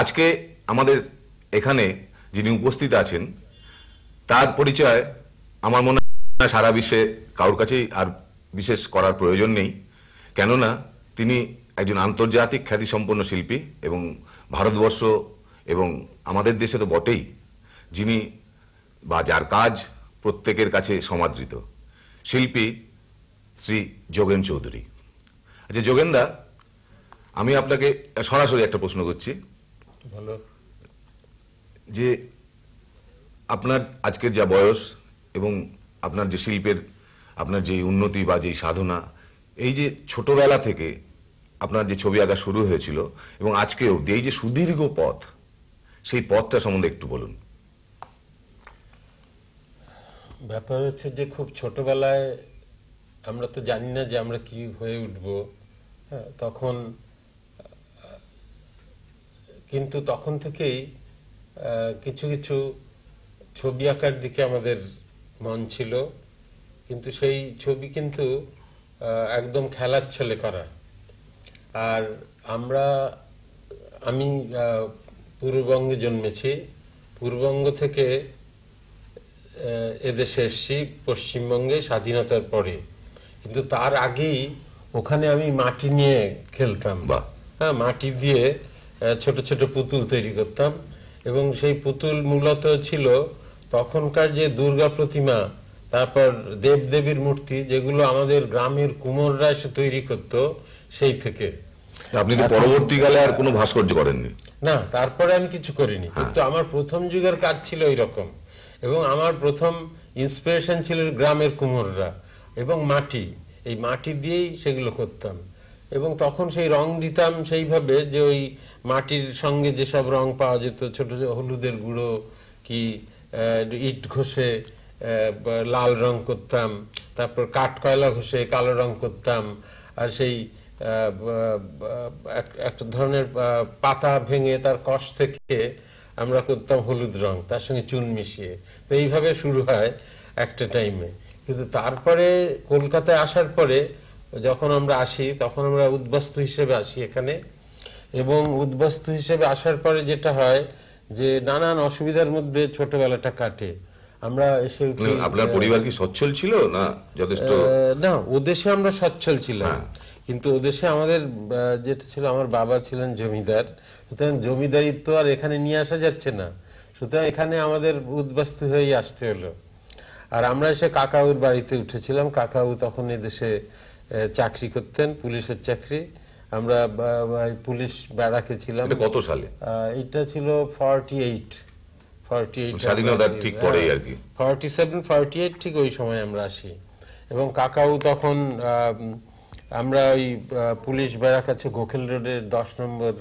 আজকে আমাদের এখানে যিনি উপস্থিত আছেন তার পরিচয় আমার মনে হয় সারা বিশ্বে কারোর কাছেই আর বিশেষ করার প্রয়োজন নেই কেননা তিনি একজন আন্তর্জাতিক খ্যাতিসম্পন্ন শিল্পী এবং ভারতবর্ষ এবং আমাদের দেশে তো বটেই যিনি বা যার কাজ প্রত্যেকের কাছে সমাদৃত শিল্পী শ্রী যোগেন চৌধুরী আচ্ছা যোগেনদা আমি আপনাকে সরাসরি একটা প্রশ্ন করছি ভালো যে আপনার আজকের যা বয়স এবং আপনার যে শিল্পের আপনার যে উন্নতি বা যে সাধনা এই যে ছোটবেলা থেকে আপনার যে ছবি আঁকা শুরু হয়েছিল এবং আজকে অব্দি এই যে সুদীর্ঘ পথ সেই পথটা সম্বন্ধে একটু বলুন ব্যাপার হচ্ছে যে খুব ছোটবেলায় আমরা তো জানি না যে আমরা কি হয়ে উঠব হ্যাঁ তখন কিন্তু তখন থেকেই কিছু কিছু ছবি আঁকার দিকে আমাদের মন ছিল কিন্তু সেই ছবি কিন্তু একদম খেলার ছেলে করা আর আমরা আমি পূর্ববঙ্গে জন্মেছি পূর্ববঙ্গ থেকে এদেশে এসছি পশ্চিমবঙ্গে স্বাধীনতার পরে কিন্তু তার আগেই ওখানে আমি মাটি নিয়ে খেলতাম বা হ্যাঁ মাটি দিয়ে ছোট ছোট পুতুল তৈরি করতাম এবং সেই পুতুল মূলত ছিল তখনকার যে দুর্গা প্রতিমা তারপর দেবদেবীর মূর্তি যেগুলো আমাদের গ্রামের কুমোররা এসে তৈরি করত সেই থেকে আপনি তো পরবর্তীকালে আর কোনো ভাস্কর্য করেননি না তারপরে আমি কিছু করিনি হ্যাঁ। কিন্তু আমার প্রথম যুগের কাজ ছিল ওই রকম এবং আমার প্রথম ইন্সপিরেশন ছিল গ্রামের কুমোররা এবং মাটি এই মাটি দিয়েই সেগুলো করতাম এবং তখন সেই রং দিতাম সেইভাবে যে ওই মাটির সঙ্গে যেসব রং পাওয়া যেত ছোট হলুদের গুঁড়ো কি ইট ঘষে লাল রং করতাম তারপর কাঠ কয়লা ঘষে কালো রং করতাম আর সেই এক ধরনের পাতা ভেঙে তার কষ থেকে আমরা করতাম হলুদ রং তার সঙ্গে চুন মিশিয়ে তো এইভাবে শুরু হয় একটা টাইমে কিন্তু তারপরে কলকাতায় আসার পরে যখন আমরা আসি তখন আমরা উদ্বাস্তু হিসেবে আসি এখানে এবং উদ্বাস্তু হিসেবে আসার পরে যেটা হয় যে নানান অসুবিধার মধ্যে ছোটবেলাটা কাটে আমরা এসে উঠি মানে আপনার পরিবার কি সচ্ছল ছিল না যথেষ্ট না ওদেশে আমরা সচ্ছল ছিলাম হ্যাঁ। কিন্তু ওদেশে আমাদের যেটা ছিল আমার বাবা ছিলেন জমিদার সুতরাং জমিদারিত্ব আর এখানে নিয়ে আসা যাচ্ছে না সুতরাং এখানে আমাদের উদ্বাস্তু হয়েই আসতে হলো আর আমরা এসে কাকাউর বাড়িতে উঠেছিলাম কাকাউ তখন এদেশে চাকরি করতেন পুলিশের চাকরি আমরা পুলিশ ব্যারাকে ছিলাম কত সালে এটা ছিল ফর্টি এইট ফর্টি এইট স্বাধীনতার ঠিক পরেই হ্যাঁ, আর কি ফর্টি সেভেন ফর্টি এইট ঠিক ওই সময় আমরা আসি এবং কাকাও তখন আমরা ওই পুলিশ ব্যারাক আছে গোখেল রোডের দশ নম্বর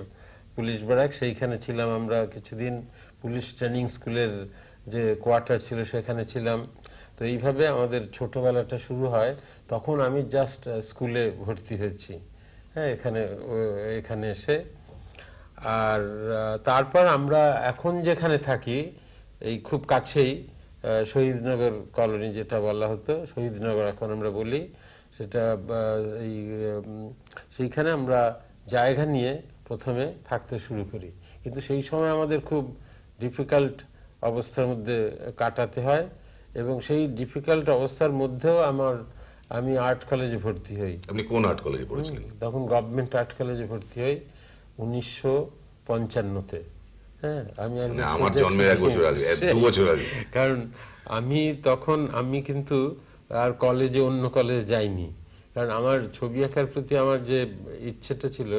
পুলিশ ব্যারাক সেইখানে ছিলাম আমরা কিছুদিন পুলিশ ট্রেনিং স্কুলের যে কোয়ার্টার ছিল সেখানে ছিলাম তো এইভাবে আমাদের ছোটবেলাটা শুরু হয় তখন আমি জাস্ট স্কুলে ভর্তি হয়েছি হ্যাঁ এখানে এখানে এসে আর তারপর আমরা এখন যেখানে থাকি এই খুব কাছেই শহীদনগর কলোনি যেটা বলা হতো শহীদনগর এখন আমরা বলি সেটা এই সেইখানে আমরা জায়গা নিয়ে প্রথমে থাকতে শুরু করি কিন্তু সেই সময় আমাদের খুব ডিফিকাল্ট অবস্থার মধ্যে কাটাতে হয় এবং সেই ডিফিকাল্ট অবস্থার মধ্যেও আমার আমি আর্ট কলেজে ভর্তি হই আপনি কোন আর্ট কলেজে পড়েছিলেন তখন গভর্নমেন্ট আর্ট কলেজে ভর্তি হই উনিশশো পঞ্চান্নতে হ্যাঁ আমি মানে আমার জন্মের এক বছর আগে দু বছর আগে কারণ আমি তখন আমি কিন্তু আর কলেজে অন্য কলেজে যাইনি কারণ আমার ছবি আঁকার প্রতি আমার যে ইচ্ছেটা ছিল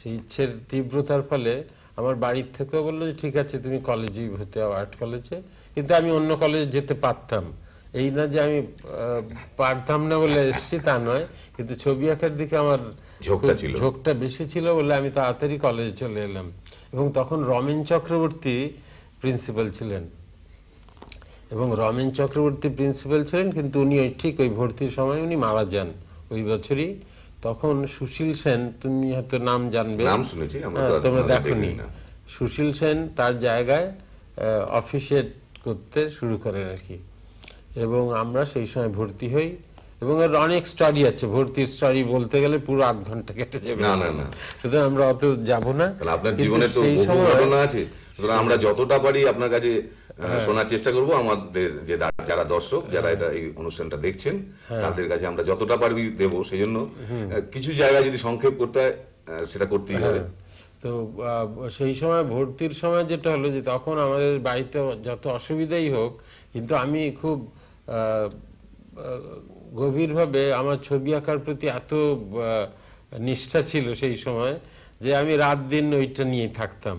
সেই ইচ্ছের তীব্রতার ফলে আমার বাড়ির থেকেও বললো যে ঠিক আছে তুমি কলেজেই ভর্তি হও আর্ট কলেজে কিন্তু আমি অন্য কলেজে যেতে পারতাম এই না যে আমি পারতাম না বলে এসছি তা নয় কিন্তু ছবি আঁকার দিকে আমার ঝোঁকটা ছিল ঝোঁকটা বেশি ছিল বলে আমি তাড়াতাড়ি কলেজে চলে এলাম এবং তখন রমেন চক্রবর্তী প্রিন্সিপাল ছিলেন এবং রমেন চক্রবর্তী প্রিন্সিপাল ছিলেন কিন্তু উনি ওই ঠিক ওই ভর্তির সময় উনি মারা যান ওই বছরই তখন সুশীল সেন তুমি হয়তো নাম জানবে হ্যাঁ, তোমরা নি সুশীল সেন তার জায়গায় অফিসিয়েট করতে শুরু করেন আর কি এবং আমরা সেই সময় ভর্তি হই এবং এর অনেক স্টাডি আছে ভর্তির স্টাডি বলতে গেলে পুরো আধ ঘন্টা কেটে যাবে না না না সুতরাং আমরা অত যাব না আপনার জীবনে তো বহু ঘটনা আছে সুতরাং আমরা যতটা পারি আপনার কাছে হ্যাঁ। শোনার চেষ্টা করব আমাদের যে যারা দর্শক যারা হ্যাঁ। এটা এই অনুষ্ঠানটা দেখছেন হ্যাঁ। তাদের কাছে আমরা যতটা পারবি দেব সেই জন্য কিছু জায়গা যদি সংক্ষেপ করতে হয় সেটা করতেই হবে তো সেই সময় ভর্তির সময় যেটা হলো যে তখন আমাদের বাড়িতে যত অসুবিধাই হোক কিন্তু আমি খুব গভীরভাবে আমার ছবি আঁকার প্রতি এত নিষ্ঠা ছিল সেই সময় যে আমি রাত দিন ওইটা নিয়ে থাকতাম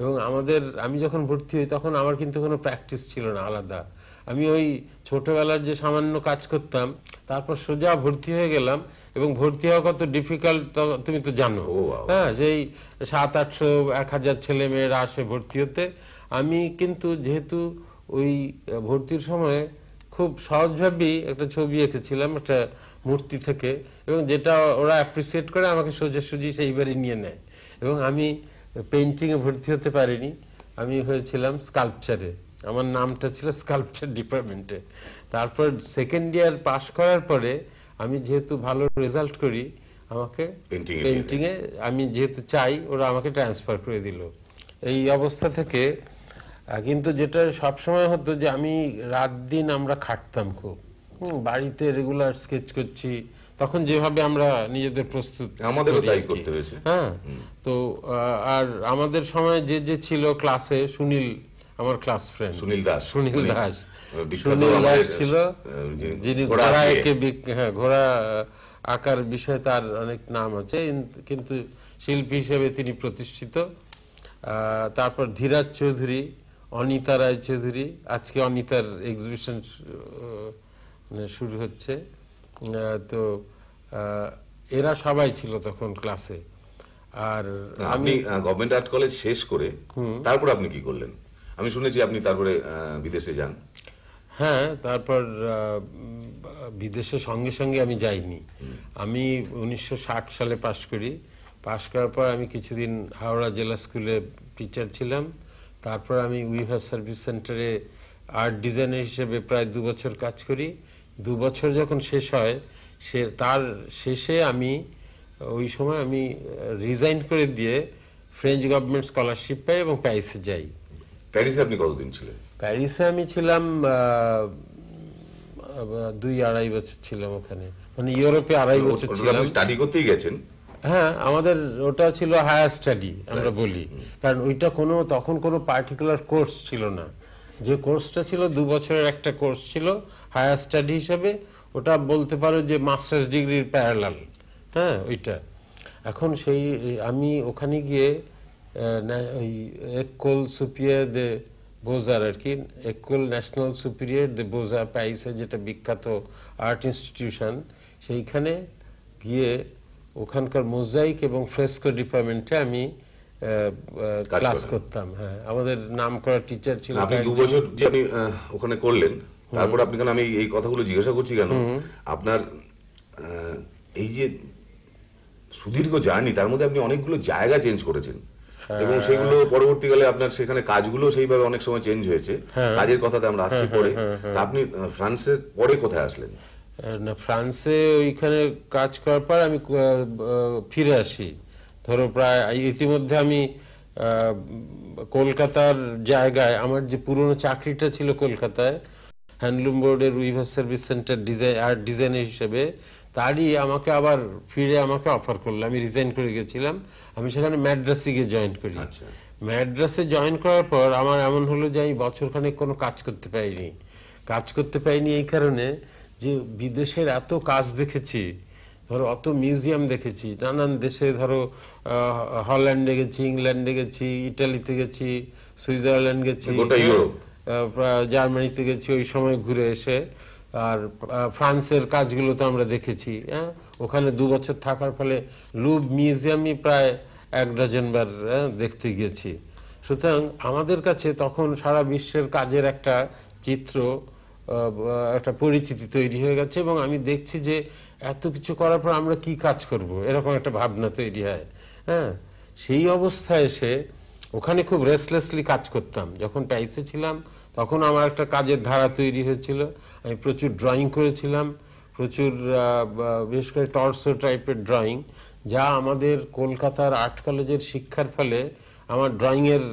এবং আমাদের আমি যখন ভর্তি হই তখন আমার কিন্তু কোনো প্র্যাকটিস ছিল না আলাদা আমি ওই ছোটোবেলার যে সামান্য কাজ করতাম তারপর সোজা ভর্তি হয়ে গেলাম এবং ভর্তি হওয়া কত ডিফিকাল্ট তুমি তো জানো হ্যাঁ সেই সাত আটশো এক হাজার ছেলে মেয়েরা আসে ভর্তি হতে আমি কিন্তু যেহেতু ওই ভর্তির সময় খুব সহজভাবেই একটা ছবি এঁকেছিলাম একটা মূর্তি থেকে এবং যেটা ওরা অ্যাপ্রিসিয়েট করে আমাকে সোজাসুজি সেইবারই নিয়ে নেয় এবং আমি পেন্টিংয়ে ভর্তি হতে পারিনি আমি হয়েছিলাম স্কাল্পচারে আমার নামটা ছিল স্কাল্পচার ডিপার্টমেন্টে তারপর সেকেন্ড ইয়ার পাশ করার পরে আমি যেহেতু ভালো রেজাল্ট করি আমাকে পেন্টিংয়ে আমি যেহেতু চাই ওরা আমাকে ট্রান্সফার করে দিল এই অবস্থা থেকে কিন্তু যেটা সবসময় হতো যে আমি রাত দিন আমরা খাটতাম খুব বাড়িতে রেগুলার স্কেচ করছি তখন যেভাবে আমরা নিজেদের প্রস্তুত আমাদের তাই করতে হয়েছে হ্যাঁ তো আর আমাদের সময় যে যে ছিল ক্লাসে সুনীল আমার ক্লাস ফ্রেন্ড সুনীল দাস সুনীল দাস সুনীল দাস ছিল যিনি ঘোড়া একে হ্যাঁ ঘোড়া আঁকার বিষয়ে তার অনেক নাম আছে কিন্তু শিল্পী হিসেবে তিনি প্রতিষ্ঠিত তারপর ধীরাজ চৌধুরী অনিতা রায়চৌধুরী আজকে অনিতার এক্সিবিশন মানে শুরু হচ্ছে তো এরা সবাই ছিল তখন ক্লাসে আর আপনি গভর্নমেন্ট আর্ট কলেজ শেষ করে তারপর আপনি কি করলেন আমি শুনেছি আপনি তারপরে বিদেশে যান হ্যাঁ তারপর বিদেশে সঙ্গে সঙ্গে আমি যাইনি আমি উনিশশো সালে পাশ করি পাশ করার পর আমি কিছুদিন হাওড়া জেলা স্কুলে টিচার ছিলাম তারপর আমি উইভার সার্ভিস সেন্টারে আর্ট ডিজাইনার হিসেবে প্রায় দু বছর কাজ করি দু বছর যখন শেষ হয় সে তার শেষে আমি ওই সময় আমি রিজাইন করে দিয়ে ফ্রেঞ্চ গভর্নমেন্ট স্কলারশিপ পাই এবং প্যারিসে যাই প্যারিসে আপনি কতদিন ছিলেন প্যারিসে আমি ছিলাম দুই আড়াই বছর ছিলাম ওখানে মানে ইউরোপে আড়াই বছর ছিলাম স্টাডি করতেই গেছেন হ্যাঁ আমাদের ওটা ছিল হায়ার স্টাডি আমরা বলি কারণ ওইটা কোনো তখন কোনো পার্টিকুলার কোর্স ছিল না যে কোর্সটা ছিল দু বছরের একটা কোর্স ছিল হায়ার স্টাডি হিসাবে ওটা বলতে পারো যে মাস্টার্স ডিগ্রির প্যারালাল হ্যাঁ ওইটা এখন সেই আমি ওখানে গিয়ে ওই একল সুপিরিয়ার দে বোজার আর কি একল ন্যাশনাল সুপিরিয়ার দে বোজা প্যারিসে যেটা বিখ্যাত আর্ট ইনস্টিটিউশন সেইখানে গিয়ে ওখানকার মোজাইক এবং ফ্রেস্কো ডিপার্টমেন্টে আমি ক্লাস করতাম হ্যাঁ আমাদের নাম করা টিচার ছিল আপনি দু বছর যে আপনি ওখানে করলেন তারপর আপনি কেন আমি এই কথাগুলো জিজ্ঞাসা করছি কেন আপনার এই যে সুদীর্ঘ জার্নি তার মধ্যে আপনি অনেকগুলো জায়গা চেঞ্জ করেছেন হ্যাঁ। এবং সেগুলো পরবর্তীকালে আপনার সেখানে কাজগুলো সেইভাবে অনেক সময় চেঞ্জ হয়েছে হ্যাঁ। কাজের কথাতে আমরা আসছি হ্যাঁ, পরে আপনি ফ্রান্সের পরে কোথায় আসলেন না ফ্রান্সে ওইখানে কাজ করার পর আমি ফিরে আসি ধরো প্রায় ইতিমধ্যে আমি কলকাতার জায়গায় আমার যে পুরনো চাকরিটা ছিল কলকাতায় হ্যান্ডলুম বোর্ডের weaver service centre design art designer হিসেবে তারই আমাকে আবার ফিরে আমাকে অফার করলো আমি রিজাইন করে গেছিলাম আমি সেখানে ম্যাড্রাসে গিয়ে জয়েন করি আচ্ছা। ম্যাড্রাসে জয়েন করার পর আমার এমন হলো যে আমি বছরখানেক কোনো কাজ করতে পারিনি কাজ করতে পারিনি এই কারণে যে বিদেশের এত কাজ দেখেছি ধরো অত মিউজিয়াম দেখেছি নানান দেশে ধরো হল্যান্ডে গেছি ইংল্যান্ডে গেছি ইটালিতে গেছি সুইজারল্যান্ড গেছি হ্যাঁ, জার্মানিতে গেছি ওই সময় ঘুরে এসে আর ফ্রান্সের কাজগুলো তো আমরা দেখেছি হ্যাঁ ওখানে দু বছর থাকার ফলে লুব মিউজিয়ামই প্রায় এক ডজনবার হ্যাঁ, দেখতে গিয়েছি সুতরাং আমাদের কাছে তখন সারা বিশ্বের কাজের একটা চিত্র একটা পরিচিতি তৈরি হয়ে গেছে এবং আমি দেখছি যে এত কিছু করার পর আমরা কি কাজ করব এরকম একটা ভাবনা তৈরি হয় হ্যাঁ সেই অবস্থায় এসে ওখানে খুব রেসলেসলি কাজ করতাম যখন টাইসে ছিলাম তখন আমার একটা কাজের ধারা তৈরি হয়েছিল আমি প্রচুর ড্রয়িং করেছিলাম প্রচুর বিশেষ করে টর্সো টাইপের ড্রয়িং যা আমাদের কলকাতার আর্ট কলেজের শিক্ষার ফলে আমার ড্রয়িংয়ের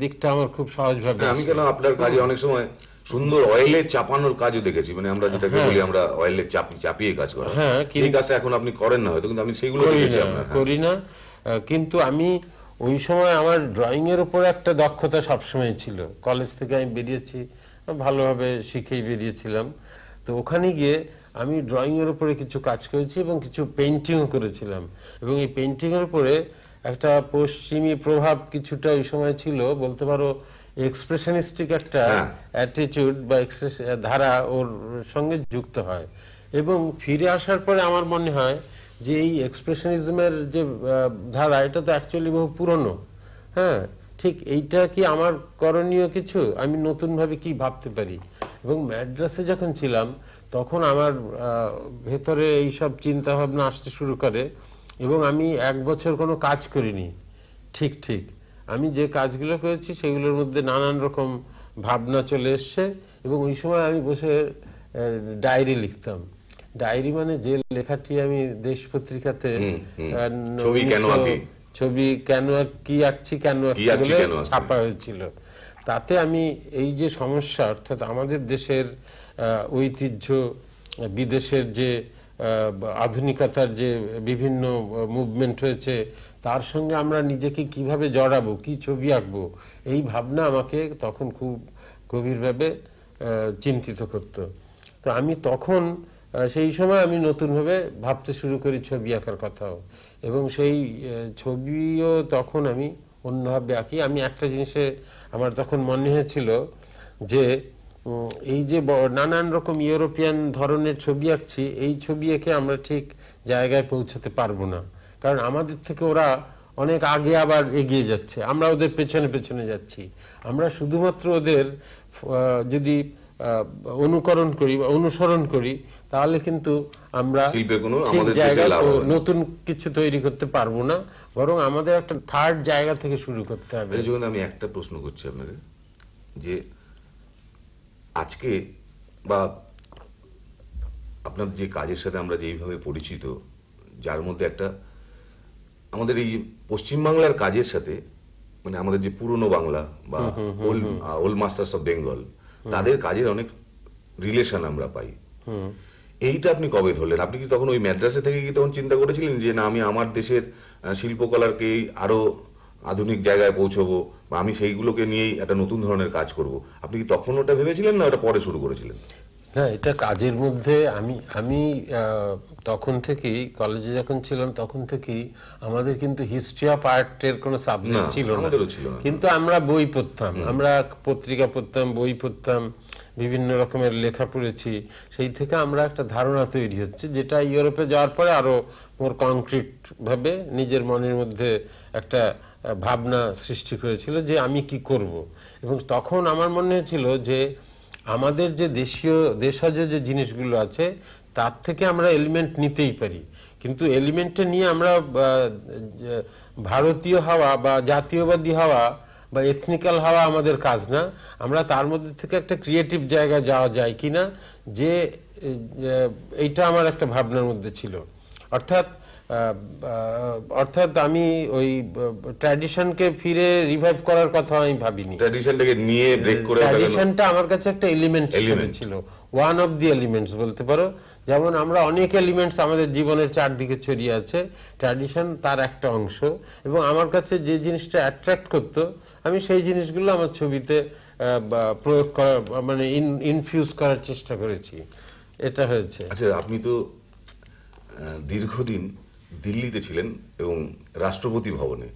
দিকটা আমার খুব সহজভাবে হ্যাঁ, আমি কেন আপনার কাজে অনেক সময় সুন্দর অয়েলে চাপানোর কাজও দেখেছি মানে আমরা যেটাকে হ্যাঁ। বলি আমরা অয়েলে চাপি চাপিয়ে কাজ করা হ্যাঁ এই কাজটা এখন আপনি করেন না হয়তো কিন্তু আমি সেগুলো দেখেছি আপনার হ্যাঁ। করি না কিন্তু আমি ওই সময় আমার ড্রয়িং এর উপর একটা দক্ষতা সবসময় ছিল কলেজ থেকে আমি বেরিয়েছি ভালোভাবে শিখেই বেরিয়েছিলাম তো ওখানে গিয়ে আমি ড্রয়িংয়ের উপরে কিছু কাজ করেছি এবং কিছু পেন্টিংও করেছিলাম এবং এই পেন্টিংয়ের উপরে একটা পশ্চিমী প্রভাব কিছুটা ওই সময় ছিল বলতে পারো এক্সপ্রেশনিস্টিক একটা অ্যাটিটিউড বা ধারা ওর সঙ্গে যুক্ত হয় এবং ফিরে আসার পরে আমার মনে হয় যে এই এক্সপ্রেশনিজমের যে ধারা এটা তো অ্যাকচুয়ালি বহু পুরনো হ্যাঁ ঠিক এইটা কি আমার করণীয় কিছু আমি নতুনভাবে কি ভাবতে পারি এবং ম্যাড্রাসে যখন ছিলাম তখন আমার ভেতরে এইসব চিন্তাভাবনা আসতে শুরু করে এবং আমি এক বছর কোনো কাজ করিনি ঠিক ঠিক আমি যে কাজগুলো করেছি সেগুলোর মধ্যে নানান রকম ভাবনা চলে এসছে এবং ওই সময় আমি বসে ডায়েরি লিখতাম ডায়েরি মানে যে লেখাটি আমি দেশ পত্রিকাতে ছবি কেন কি আঁকছি কেন ছাপা হয়েছিল তাতে আমি এই যে সমস্যা অর্থাৎ আমাদের দেশের ঐতিহ্য বিদেশের যে আধুনিকতার যে বিভিন্ন মুভমেন্ট হয়েছে তার সঙ্গে আমরা নিজেকে কিভাবে জড়াবো কি ছবি আঁকবো এই ভাবনা আমাকে তখন খুব গভীরভাবে চিন্তিত করত তো আমি তখন সেই সময় আমি নতুনভাবে ভাবতে শুরু করি ছবি আঁকার কথাও এবং সেই ছবিও তখন আমি অন্যভাবে আঁকি আমি একটা জিনিসে আমার তখন মনে হয়েছিল যে এই যে নানান রকম ইউরোপিয়ান ধরনের ছবি আঁকছি এই ছবি এঁকে আমরা ঠিক জায়গায় পৌঁছতে পারবো না কারণ আমাদের থেকে ওরা অনেক আগে আবার এগিয়ে যাচ্ছে আমরা ওদের পেছনে পেছনে যাচ্ছি আমরা শুধুমাত্র ওদের যদি অনুকরণ করি বা অনুসরণ করি তাহলে কিন্তু আমরা ঠিক জায়গায় নতুন কিছু তৈরি করতে পারবো না বরং আমাদের একটা থার্ড জায়গা থেকে শুরু করতে হবে আমি একটা প্রশ্ন করছি আপনাকে যে আজকে বা আপনার যে কাজের সাথে আমরা যেইভাবে পরিচিত যার মধ্যে একটা আমাদের এই পশ্চিমবাংলার কাজের সাথে মানে আমাদের যে পুরনো বাংলা বা old old masters of Bengal তাদের কাজের অনেক রিলেশন আমরা পাই এইটা আপনি কবে ধরলেন আপনি কি তখন ওই ম্যাড্রাসে থেকে কি তখন চিন্তা করেছিলেন যে না আমি আমার দেশের শিল্পকলারকে আরো আধুনিক জায়গায় পৌঁছবো বা আমি সেইগুলোকে নিয়েই একটা নতুন ধরনের কাজ করব আপনি কি তখন ওটা ভেবেছিলেন না ওটা পরে শুরু করেছিলেন না হ্যাঁ, এটা কাজের মধ্যে আমি আমি তখন থেকেই কলেজে যখন ছিলাম তখন থেকেই আমাদের কিন্তু হিস্ট্রি অফ আর্টের কোনো সাবজেক্ট ছিল না কিন্তু আমরা বই পড়তাম আমরা পত্রিকা পড়তাম বই পড়তাম বিভিন্ন রকমের লেখা পড়েছি সেই থেকে আমরা একটা ধারণা তৈরি হচ্ছে যেটা ইউরোপে যাওয়ার পরে আরও মোর কংক্রিটভাবে নিজের মনের মধ্যে একটা ভাবনা সৃষ্টি করেছিল যে আমি কি করব এবং তখন আমার মনে হয়েছিল যে আমাদের যে দেশীয় দেশজ যে জিনিসগুলো আছে তার থেকে আমরা এলিমেন্ট নিতেই পারি কিন্তু এলিমেন্টটা নিয়ে আমরা ভারতীয় হওয়া বা জাতীয়বাদী হওয়া বা এথনিক্যাল হওয়া আমাদের কাজ না আমরা তার মধ্যে থেকে একটা ক্রিয়েটিভ জায়গায় যাওয়া যায় কি না যে এইটা আমার একটা ভাবনার মধ্যে ছিল অর্থাৎ অর্থাৎ আমি ওই ট্র্যাডিশনকে ফিরে রিভাইভ করার কথা আমি ভাবিনি ট্র্যাডিশনটাকে নিয়ে ব্রেক করে ট্র্যাডিশনটা আমার কাছে একটা এলিমেন্ট ছিল ওয়ান অফ দি এলিমেন্টস বলতে পারো যেমন আমরা অনেক এলিমেন্টস আমাদের জীবনের চারদিকে ছড়িয়ে আছে ট্র্যাডিশন তার একটা অংশ এবং আমার কাছে যে জিনিসটা অ্যাট্রাক্ট করতো আমি সেই জিনিসগুলো আমার ছবিতে প্রয়োগ করার মানে ইনফিউজ করার চেষ্টা করেছি এটা হয়েছে আচ্ছা আপনি তো দীর্ঘদিন দিল্লিতে ছিলেন এবং রাষ্ট্রপতি ভবনে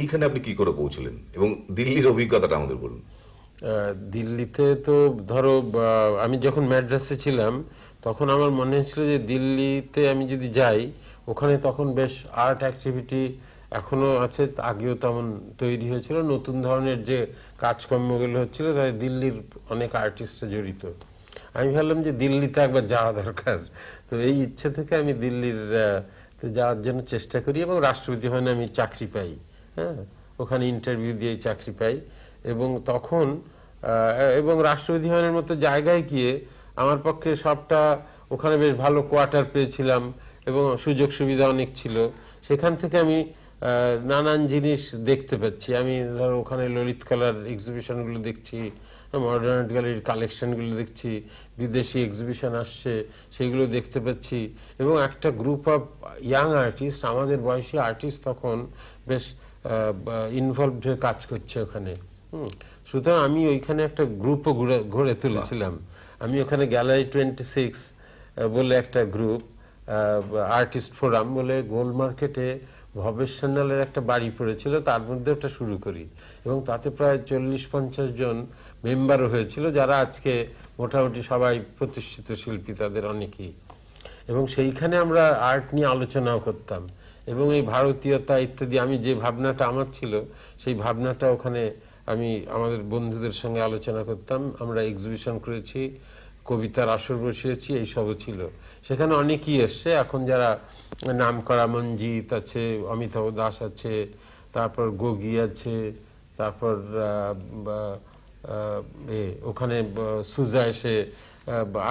এইখানে আপনি কি করে পৌঁছলেন এবং দিল্লির অভিজ্ঞতাটা আমাদের বলুন দিল্লিতে তো ধরো আমি যখন ম্যাড্রাসে ছিলাম তখন আমার মনে হয়েছিল যে দিল্লিতে আমি যদি যাই ওখানে তখন বেশ আর্ট অ্যাক্টিভিটি এখনও আছে আগেও তেমন তৈরি হয়েছিল নতুন ধরনের যে কাজকর্মগুলো হচ্ছিলো তাই দিল্লির অনেক আর্টিস্টরা জড়িত আমি ভাবলাম যে দিল্লিতে একবার যাওয়া দরকার তো এই ইচ্ছে থেকে আমি দিল্লির যাওয়ার জন্য চেষ্টা করি এবং রাষ্ট্রপতি হয় আমি চাকরি পাই হ্যাঁ ওখানে ইন্টারভিউ দিয়ে চাকরি পাই এবং তখন এবং রাষ্ট্রপতি ভবনের মতো জায়গায় গিয়ে আমার পক্ষে সবটা ওখানে বেশ ভালো কোয়ার্টার পেয়েছিলাম এবং সুযোগ সুবিধা অনেক ছিল সেখান থেকে আমি নানান জিনিস দেখতে পাচ্ছি আমি ধরো ওখানে ললিত কলার এক্সিবিশনগুলো দেখছি মডার্ন আর্ট গ্যালারির কালেকশানগুলো দেখছি বিদেশি এক্সিবিশন আসছে সেগুলো দেখতে পাচ্ছি এবং একটা গ্রুপ অফ ইয়াং আর্টিস্ট আমাদের বয়সী আর্টিস্ট তখন বেশ ইনভলভড হয়ে কাজ করছে ওখানে সুতরাং আমি ওইখানে একটা গ্রুপও ঘুরে তুলেছিলাম আমি ওখানে গ্যালারি টোয়েন্টি সিক্স বলে একটা গ্রুপ আর্টিস্ট ফোরাম বলে গোল মার্কেটে ভবেশ সান্যালের একটা বাড়ি পড়েছিল তার মধ্যে ওটা শুরু করি এবং তাতে প্রায় চল্লিশ পঞ্চাশ জন মেম্বারও হয়েছিল যারা আজকে মোটামুটি সবাই প্রতিষ্ঠিত শিল্পী তাদের অনেকেই এবং সেইখানে আমরা আর্ট নিয়ে আলোচনাও করতাম এবং এই ভারতীয়তা ইত্যাদি আমি যে ভাবনাটা আমার ছিল সেই ভাবনাটা ওখানে আমি আমাদের বন্ধুদের সঙ্গে আলোচনা করতাম আমরা এক্সিবিশন করেছি কবিতার আসর বসিয়েছি এইসবও ছিল সেখানে অনেকেই এসছে এখন যারা নাম করা মঞ্জিত আছে অমিতাভ দাস আছে তারপর গগি আছে তারপর ওখানে সুজা এসে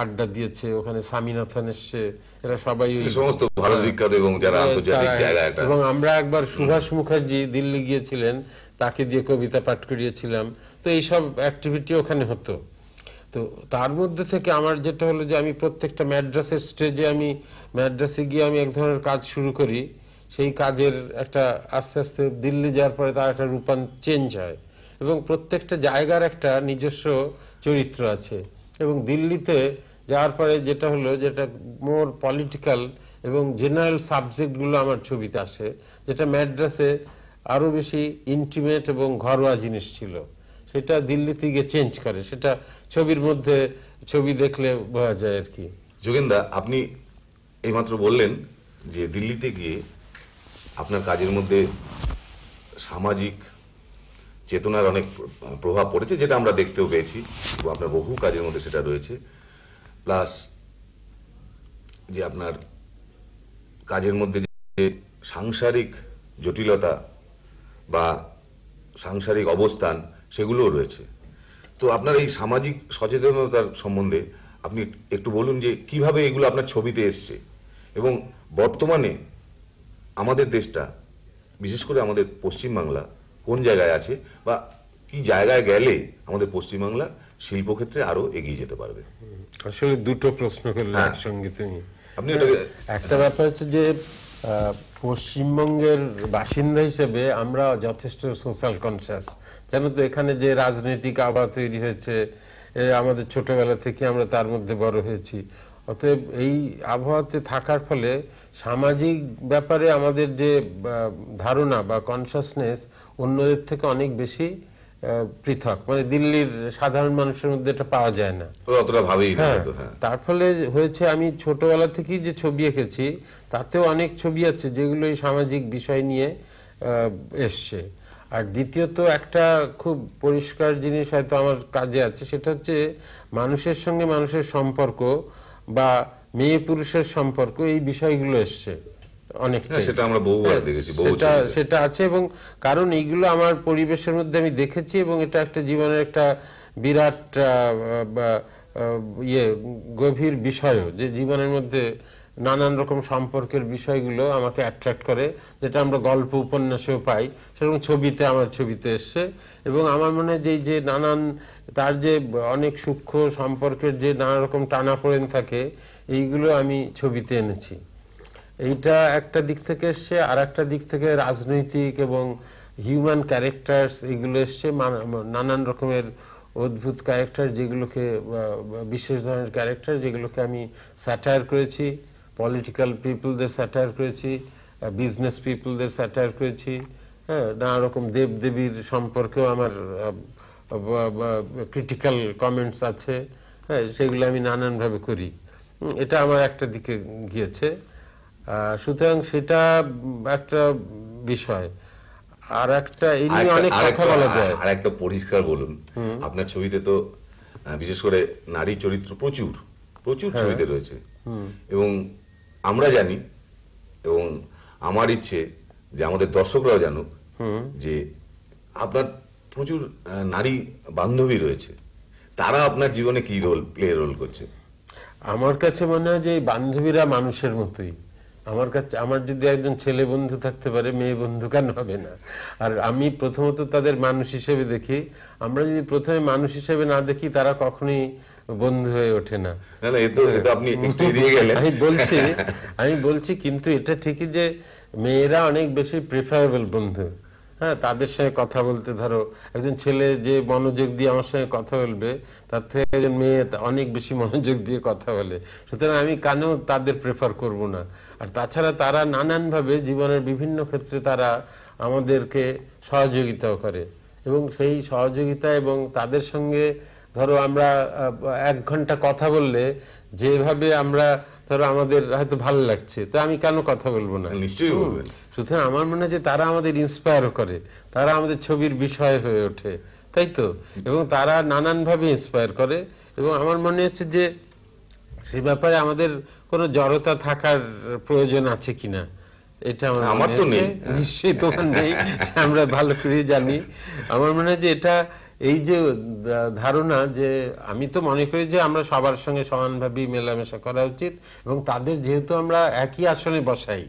আড্ডা দিয়েছে ওখানে স্বামীনাথন এসছে এরা সবাই সমস্ত ভারত বিখ্যাত এবং যারা হ্যাঁ, আন্তর্জাতিক জায়গা এবং আমরা একবার সুভাষ মুখার্জি দিল্লি গিয়েছিলেন তাকে দিয়ে কবিতা পাঠ করিয়েছিলাম তো এইসব অ্যাক্টিভিটি ওখানে হতো তো তার মধ্যে থেকে আমার যেটা হলো যে আমি প্রত্যেকটা ম্যাড্রাসের স্টেজে আমি ম্যাড্রাসে গিয়ে আমি এক ধরনের কাজ শুরু করি সেই কাজের একটা আস্তে আস্তে দিল্লি যাওয়ার পরে তার একটা রূপান চেঞ্জ হয় এবং প্রত্যেকটা জায়গার একটা নিজস্ব চরিত্র আছে এবং দিল্লিতে যাওয়ার পরে যেটা হলো যেটা মোর পলিটিক্যাল এবং জেনারেল সাবজেক্টগুলো আমার ছবিতে আসে যেটা ম্যাড্রাসে আরও বেশি ইন্টিমেট এবং ঘরোয়া জিনিস ছিল সেটা দিল্লিতে গিয়ে চেঞ্জ করে সেটা ছবির মধ্যে ছবি দেখলে বোঝা যায় আর কি যোগেন্দা আপনি এইমাত্র বললেন যে দিল্লিতে গিয়ে আপনার কাজের মধ্যে সামাজিক চেতনার অনেক প্রভাব পড়েছে যেটা আমরা দেখতেও পেয়েছি আপনার বহু কাজের মধ্যে সেটা রয়েছে প্লাস যে আপনার কাজের মধ্যে যে সাংসারিক জটিলতা বা সাংসারিক অবস্থান সেগুলোও রয়েছে তো আপনার এই সামাজিক সচেতনতার সম্বন্ধে আপনি একটু বলুন যে কিভাবে এগুলো আপনার ছবিতে এসছে এবং বর্তমানে আমাদের দেশটা বিশেষ করে আমাদের পশ্চিমবাংলা কোন জায়গায় আছে বা কি জায়গায় গেলে আমাদের পশ্চিমবাংলা শিল্পক্ষেত্রে আরো এগিয়ে যেতে পারবে আসলে দুটো প্রশ্ন করলেন হ্যাঁ। একসঙ্গে তুমি আপনি একটা ব্যাপার হচ্ছে যে পশ্চিমবঙ্গের বাসিন্দা হিসেবে আমরা যথেষ্ট সোশ্যাল কনসিয়াস যেন তো এখানে যে রাজনৈতিক আবার তৈরি হয়েছে আমাদের ছোটবেলা থেকে আমরা তার মধ্যে বড় হয়েছি অতএব এই আবহাওয়াতে থাকার ফলে সামাজিক ব্যাপারে আমাদের যে ধারণা বা কনসাসনেস অন্যদের থেকে অনেক বেশি পৃথক মানে দিল্লির সাধারণ মানুষের মধ্যে এটা পাওয়া যায় না হ্যাঁ, হ্যাঁ। তার ফলে হয়েছে আমি ছোটবেলা থেকেই যে ছবি এঁকেছি তাতেও অনেক ছবি আছে যেগুলো এই সামাজিক বিষয় নিয়ে এসছে আর দ্বিতীয়ত একটা খুব পরিষ্কার জিনিস হয়তো আমার কাজে আছে সেটা হচ্ছে মানুষের সঙ্গে মানুষের সম্পর্ক বা মেয়ে পুরুষের সম্পর্ক এই বিষয়গুলো এসছে অনেকটা হ্যাঁ, সেটা আমরা হ্যাঁ, দেখেছি সেটা সেটা আছে এবং কারণ এইগুলো আমার পরিবেশের মধ্যে আমি দেখেছি এবং এটা একটা জীবনের একটা বিরাট ইয়ে গভীর বিষয়ও যে জীবনের মধ্যে নানান রকম সম্পর্কের বিষয়গুলো আমাকে অ্যাট্রাক্ট করে যেটা আমরা গল্প উপন্যাসেও পাই সেরকম ছবিতে আমার ছবিতে এসছে এবং আমার মনে হয় যে নানান তার যে অনেক সূক্ষ্ম সম্পর্কের যে নানা রকম টানাপোড়েন থাকে এইগুলো আমি ছবিতে এনেছি এইটা একটা দিক থেকে এসছে আর একটা দিক থেকে রাজনৈতিক এবং হিউম্যান ক্যারেক্টার্স এগুলো এসছে নানান রকমের অদ্ভুত ক্যারেক্টার যেগুলোকে বিশেষ ধরনের ক্যারেক্টার যেগুলোকে আমি স্যাটায়ার করেছি পলিটিক্যাল পিপলদের স্যাটায়ার করেছি বিজনেস পিপলদের স্যাটায়ার করেছি হ্যাঁ নানা রকম দেবদেবীর সম্পর্কেও আমার ক্রিটিক্যাল কমেন্টস আছে হ্যাঁ সেগুলো আমি নানানভাবে করি এটা আমার একটা দিকে গিয়েছে সুতরাং সেটা একটা বিষয় আর একটা এই নিয়ে অনেক কথা বলা যায় আর একটা পরিষ্কার বলুন আপনার ছবিতে তো বিশেষ করে নারী চরিত্র প্রচুর প্রচুর হ্যাঁ। ছবিতে রয়েছে এবং আমরা জানি এবং আমার ইচ্ছে যে আমাদের দর্শকরাও জানুক যে আপনার প্রচুর নারী বান্ধবী রয়েছে তারা আপনার জীবনে কি রোল প্লে রোল করছে আমার কাছে মনে হয় যে এই বান্ধবীরা মানুষের মতোই আমার কাছে আমার যদি একজন ছেলে বন্ধু থাকতে পারে মেয়ে বন্ধু কেন হবে না আর আমি প্রথমত তাদের মানুষ হিসেবে দেখি আমরা যদি প্রথমে মানুষ হিসেবে না দেখি তারা কখনোই বন্ধু হয়ে ওঠে না আমি বলছি আমি বলছি কিন্তু এটা ঠিকই যে মেয়েরা অনেক বেশি প্রেফারেবল বন্ধু হ্যাঁ তাদের সঙ্গে কথা বলতে ধরো একজন ছেলে যে মনোযোগ দিয়ে আমার সঙ্গে কথা বলবে তার থেকে একজন মেয়ে অনেক বেশি মনোযোগ দিয়ে কথা বলে সুতরাং আমি কেন তাদের প্রেফার করব না আর তাছাড়া তারা নানানভাবে জীবনের বিভিন্ন ক্ষেত্রে তারা আমাদেরকে সহযোগিতাও করে এবং সেই সহযোগিতা এবং তাদের সঙ্গে ধরো আমরা এক ঘন্টা কথা বললে যেভাবে আমরা ধরো আমাদের হয়তো ভালো লাগছে তো আমি কেন কথা বলবো না হ্যাঁ, নিশ্চয়ই সুতরাং আমার মনে হয় যে তারা আমাদের ইন্সপায়ারও করে তারা আমাদের ছবির বিষয় হয়ে ওঠে তাই তো এবং তারা নানানভাবে ইন্সপায়ার করে এবং আমার মনে হচ্ছে যে সে ব্যাপারে আমাদের কোনো জড়তা থাকার প্রয়োজন আছে কিনা এটা আমার তো নেই নিশ্চয়ই তোমার নেই আমরা ভালো করে জানি আমার মনে হয় যে এটা এই যে ধারণা যে আমি তো মনে করি যে আমরা সবার সঙ্গে সমানভাবেই মেলামেশা করা উচিত এবং তাদের যেহেতু আমরা একই আসনে বসাই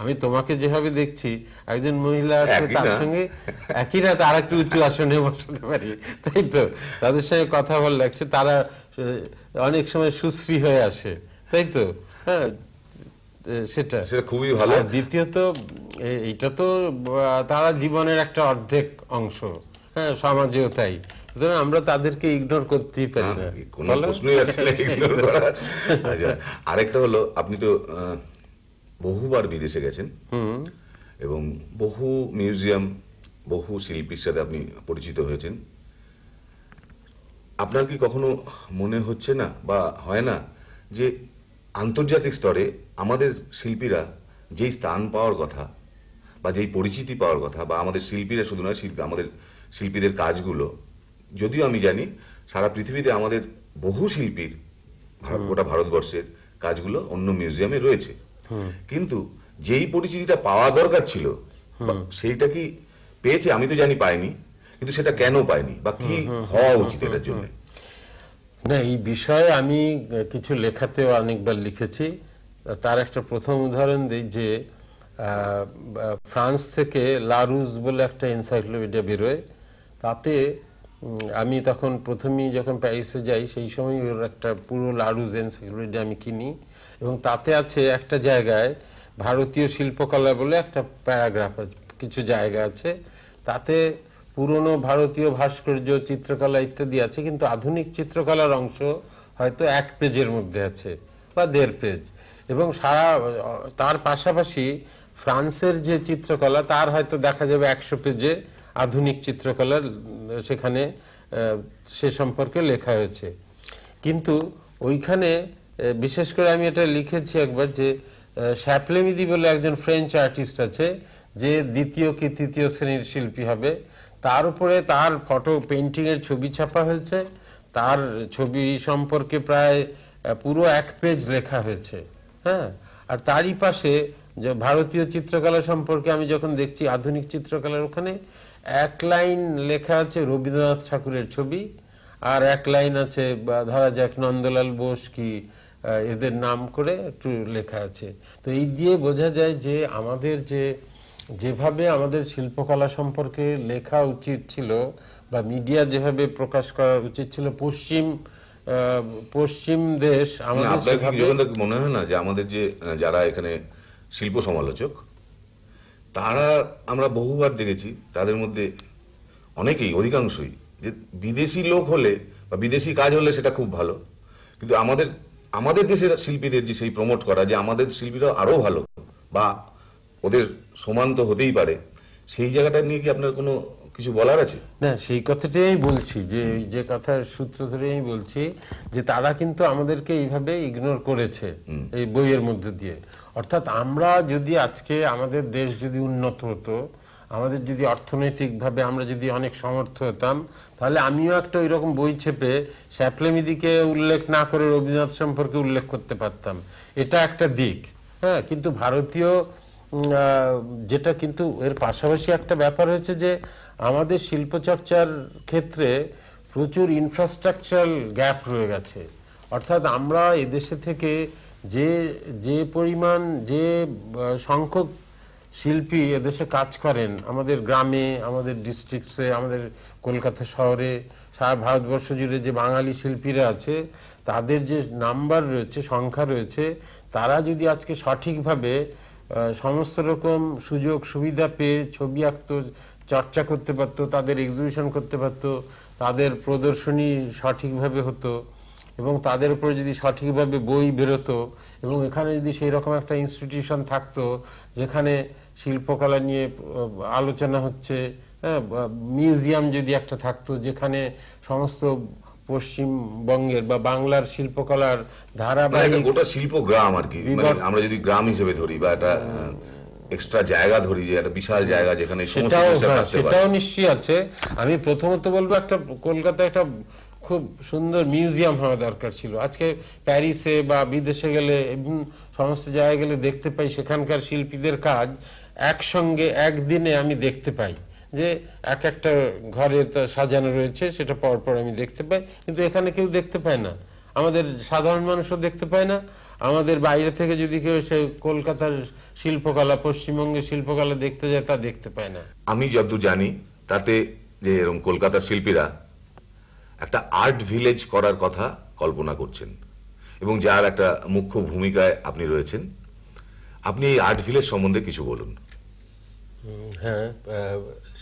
আমি তোমাকে যেভাবে দেখছি একজন মহিলা আসলে তার সঙ্গে একই না তার একটু উঁচু আসনে বসাতে পারি তাই তো তাদের সঙ্গে কথা বল লাগছে তারা অনেক সময় সুশ্রী হয়ে আসে তাই তো হ্যাঁ সেটা সেটা খুবই ভালো দ্বিতীয়ত এটা তো তারা জীবনের একটা অর্ধেক অংশ হ্যাঁ সমাজেও তাই আমরা তাদেরকে ইগনোর করতেই পারি না হ্যাঁ, প্রশ্নই আসলে ইগনোর করা আচ্ছা আরেকটা হলো আপনি তো বহুবার বিদেশে গেছেন এবং বহু মিউজিয়াম বহু শিল্পীর সাথে আপনি পরিচিত হয়েছেন আপনার কি কখনো মনে হচ্ছে না বা হয় না যে আন্তর্জাতিক স্তরে আমাদের শিল্পীরা যেই স্থান পাওয়ার কথা বা যেই পরিচিতি পাওয়ার কথা বা আমাদের শিল্পীরা শুধু নয় শিল্পী আমাদের শিল্পীদের কাজগুলো যদিও আমি জানি সারা পৃথিবীতে আমাদের বহু শিল্পীর গোটা ভারতবর্ষের কাজগুলো অন্য মিউজিয়ামে রয়েছে কিন্তু যেই পরিচিতিটা পাওয়া দরকার ছিল সেইটা কি পেয়েছে আমি তো জানি পাইনি কিন্তু সেটা কেন পাইনি বা কি হওয়া উচিত এটার জন্য না এই বিষয়ে আমি কিছু লেখাতেও অনেকবার লিখেছি তার একটা প্রথম উদাহরণ দিই যে ফ্রান্স থেকে লারুজ বলে একটা এনসাইক্লোপিডিয়া বেরোয় তাতে আমি তখন প্রথমেই যখন প্যারিসে যাই সেই সময় ওর একটা পুরো লারুজেন সেগুলোটি আমি কিনি এবং তাতে আছে একটা জায়গায় ভারতীয় শিল্পকলা বলে একটা প্যারাগ্রাফ কিছু জায়গা আছে তাতে পুরনো ভারতীয় ভাস্কর্য চিত্রকলা ইত্যাদি আছে কিন্তু আধুনিক চিত্রকলার অংশ হয়তো এক পেজের মধ্যে আছে বা দেড় পেজ এবং সারা তার পাশাপাশি ফ্রান্সের যে চিত্রকলা তার হয়তো দেখা যাবে একশো পেজে আধুনিক চিত্রকলার সেখানে সে সম্পর্কে লেখা হয়েছে কিন্তু ওইখানে বিশেষ করে আমি এটা লিখেছি একবার যে শ্যাপলেমিদি বলে একজন ফ্রেঞ্চ আর্টিস্ট আছে যে দ্বিতীয় কি তৃতীয় শ্রেণীর শিল্পী হবে তার উপরে তার ফটো পেন্টিংয়ের ছবি ছাপা হয়েছে তার ছবি সম্পর্কে প্রায় পুরো এক পেজ লেখা হয়েছে হ্যাঁ আর তারই পাশে যে ভারতীয় চিত্রকলা সম্পর্কে আমি যখন দেখছি আধুনিক চিত্রকলার ওখানে এক লাইন লেখা আছে রবীন্দ্রনাথ ঠাকুরের ছবি আর এক লাইন আছে ধরা যাক নন্দলাল বোস কি এদের নাম করে একটু লেখা আছে তো এই দিয়ে বোঝা যায় যে আমাদের যে যেভাবে আমাদের শিল্পকলা সম্পর্কে লেখা উচিত ছিল বা মিডিয়া যেভাবে প্রকাশ করা উচিত ছিল পশ্চিম পশ্চিম দেশ আমাদের মনে হয় না যে আমাদের যে যারা এখানে শিল্প সমালোচক তারা আমরা বহুবার দেখেছি তাদের মধ্যে অনেকেই অধিকাংশই যে বিদেশি লোক হলে বা বিদেশি কাজ হলে সেটা খুব ভালো কিন্তু আমাদের আমাদের দেশের শিল্পীদের যে সেই প্রমোট করা যে আমাদের শিল্পীরা আরও ভালো বা ওদের সমান তো হতেই পারে সেই জায়গাটা নিয়ে কি আপনার কোনো কিছু বলার আছে না সেই কথাটাই আমি বলছি যে যে কথার সূত্র ধরে আমি বলছি যে তারা কিন্তু আমাদেরকে এইভাবে ইগনোর করেছে এই বইয়ের মধ্যে দিয়ে অর্থাৎ আমরা যদি আজকে আমাদের দেশ যদি উন্নত হতো আমাদের যদি অর্থনৈতিকভাবে আমরা যদি অনেক সমর্থ হতাম তাহলে আমিও একটা ওই রকম বই ছেপে স্যাপলেমিদিকে উল্লেখ না করে রবীন্দ্রনাথ সম্পর্কে উল্লেখ করতে পারতাম এটা একটা দিক হ্যাঁ কিন্তু ভারতীয় যেটা কিন্তু এর পাশাপাশি একটা ব্যাপার হয়েছে যে আমাদের শিল্পচর্চার ক্ষেত্রে প্রচুর ইনফ্রাস্ট্রাকচারাল গ্যাপ রয়ে গেছে অর্থাৎ আমরা এদেশে থেকে যে যে পরিমাণ যে সংখ্যক শিল্পী এদেশে কাজ করেন আমাদের গ্রামে আমাদের ডিস্ট্রিক্টসে আমাদের কলকাতা শহরে সারা ভারতবর্ষ জুড়ে যে বাঙালি শিল্পীরা আছে তাদের যে নাম্বার রয়েছে সংখ্যা রয়েছে তারা যদি আজকে সঠিকভাবে সমস্ত রকম সুযোগ সুবিধা পেয়ে ছবি আঁকত চর্চা করতে পারতো তাদের এক্সিবিশন করতে পারতো তাদের প্রদর্শনী সঠিকভাবে হতো এবং তাদের উপরে যদি সঠিকভাবে বই বেরোতো এবং এখানে যদি সেই রকম একটা ইনস্টিটিউশন থাকতো যেখানে শিল্পকলা নিয়ে আলোচনা হচ্ছে হ্যাঁ মিউজিয়াম যদি একটা থাকতো যেখানে সমস্ত পশ্চিমবঙ্গের বা বাংলার শিল্পকলার মানে ধারাবাহিক গোটা শিল্প গ্রাম আর কি মানে আমরা যদি গ্রাম হিসেবে ধরি বা একটা এক্সট্রা জায়গা ধরি যে একটা বিশাল জায়গা যেখানে সেটাও হ্যাঁ, সেটাও নিশ্চয়ই আছে আমি প্রথমত বলবো একটা কলকাতা একটা খুব সুন্দর মিউজিয়াম হওয়া দরকার ছিল আজকে প্যারিসে বা বিদেশে গেলে এবং সমস্ত জায়গায় গেলে দেখতে পাই সেখানকার শিল্পীদের কাজ একসঙ্গে একদিনে আমি দেখতে পাই যে এক একটা ঘরে সাজানো রয়েছে সেটা পরপর আমি দেখতে পাই কিন্তু এখানে কেউ দেখতে পায় না আমাদের সাধারণ মানুষও দেখতে পায় না আমাদের বাইরে থেকে যদি কেউ সে কলকাতার শিল্পকলা পশ্চিমবঙ্গের শিল্পকলা দেখতে যায় তা দেখতে পায় না আমি যতদূর জানি তাতে যে এরকম কলকাতার শিল্পীরা একটা আর্ট ভিলেজ করার কথা কল্পনা করছেন এবং যার একটা মুখ্য ভূমিকায় আপনি রয়েছেন আপনি এই আর্ট ভিলেজ সম্বন্ধে কিছু বলুন হ্যাঁ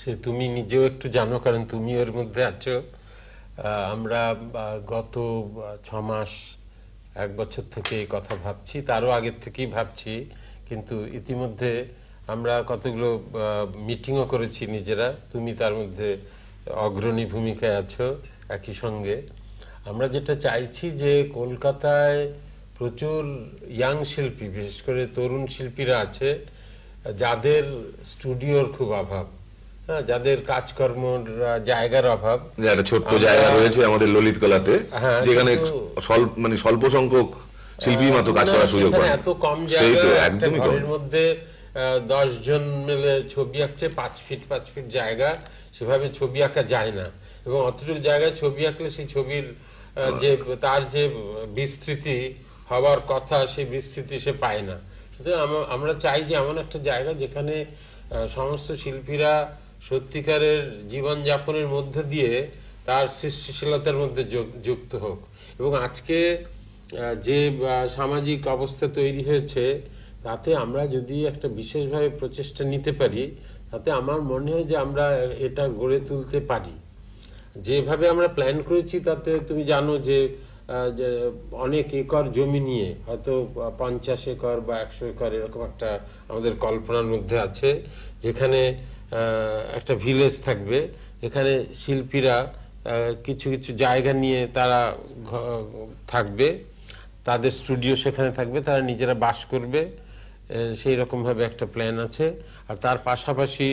সে তুমি নিজেও একটু জানো কারণ তুমি এর মধ্যে আছো আমরা গত ছ মাস এক বছর থেকে এই কথা ভাবছি তারও আগের থেকেই ভাবছি কিন্তু ইতিমধ্যে আমরা কতগুলো মিটিংও করেছি নিজেরা তুমি তার মধ্যে অগ্রণী ভূমিকায় আছো একই সঙ্গে আমরা যেটা চাইছি যে কলকাতায় প্রচুর ইয়াং শিল্পী বিশেষ করে তরুণ শিল্পীরা আছে যাদের স্টুডিওর খুব অভাব হ্যাঁ যাদের কাজকর্ম জায়গার অভাব হ্যাঁ, একটা ছোট্ট জায়গা রয়েছে আমাদের ললিত কলাতে হ্যাঁ, যেখানে মানে স্বল্প সংখ্যক শিল্পী মাত্র কাজ করার সুযোগ পায় এত কম জায়গা ঘরের মধ্যে দশ জন মিলে ছবি আঁকছে পাঁচ ফিট পাঁচ ফিট জায়গা সেভাবে ছবি আঁকা যায় না এবং অতটুক জায়গায় ছবি আঁকলে সেই ছবির যে তার যে বিস্তৃতি হওয়ার কথা সেই বিস্তৃতি সে পায় না সুতরাং আমরা চাই যে এমন একটা জায়গা যেখানে সমস্ত শিল্পীরা সত্যিকারের জীবনযাপনের মধ্যে দিয়ে তার সৃষ্টিশীলতার মধ্যে যুক্ত হোক এবং আজকে যে সামাজিক অবস্থা তৈরি হয়েছে তাতে আমরা যদি একটা বিশেষভাবে প্রচেষ্টা নিতে পারি তাতে আমার মনে হয় যে আমরা এটা গড়ে তুলতে পারি যেভাবে আমরা প্ল্যান করেছি তাতে তুমি জানো যে অনেক একর জমি নিয়ে হয়তো পঞ্চাশ একর বা একশো একর এরকম একটা আমাদের কল্পনার মধ্যে আছে যেখানে একটা ভিলেজ থাকবে এখানে শিল্পীরা কিছু কিছু জায়গা নিয়ে তারা থাকবে তাদের স্টুডিও সেখানে থাকবে তারা নিজেরা বাস করবে সেই রকমভাবে একটা প্ল্যান আছে আর তার পাশাপাশি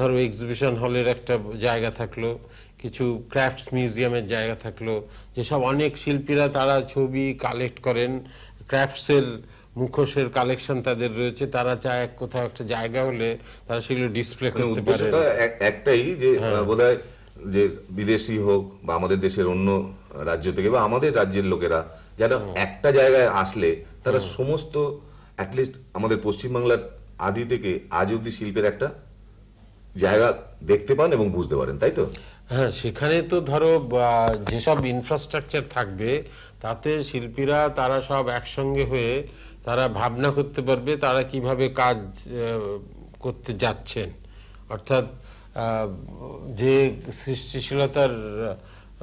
ধরো এক্সিবিশন হলের একটা জায়গা থাকলো কিছু ক্রাফটস মিউজিয়ামের জায়গা থাকলো যেসব অনেক শিল্পীরা তারা ছবি কালেক্ট করেন ক্রাফটসের মুখোশের কালেকশন তাদের রয়েছে তারা চায় কোথাও একটা জায়গা হলে তারা সেগুলো ডিসপ্লে মানে করতে পারে একটাই যে হ্যাঁ। বোধহয় যে বিদেশি হোক বা আমাদের দেশের অন্য রাজ্য থেকে বা আমাদের রাজ্যের লোকেরা যারা একটা জায়গায় আসলে তারা সমস্ত অ্যাটলিস্ট আমাদের পশ্চিমবাংলার আদি থেকে আজ অব্দি শিল্পের একটা জায়গা দেখতে পান এবং বুঝতে পারেন তাই তো হ্যাঁ সেখানে তো ধরো যেসব ইনফ্রাস্ট্রাকচার থাকবে তাতে শিল্পীরা তারা সব একসঙ্গে হয়ে তারা ভাবনা করতে পারবে তারা কিভাবে কাজ করতে যাচ্ছেন অর্থাৎ যে সৃষ্টিশীলতার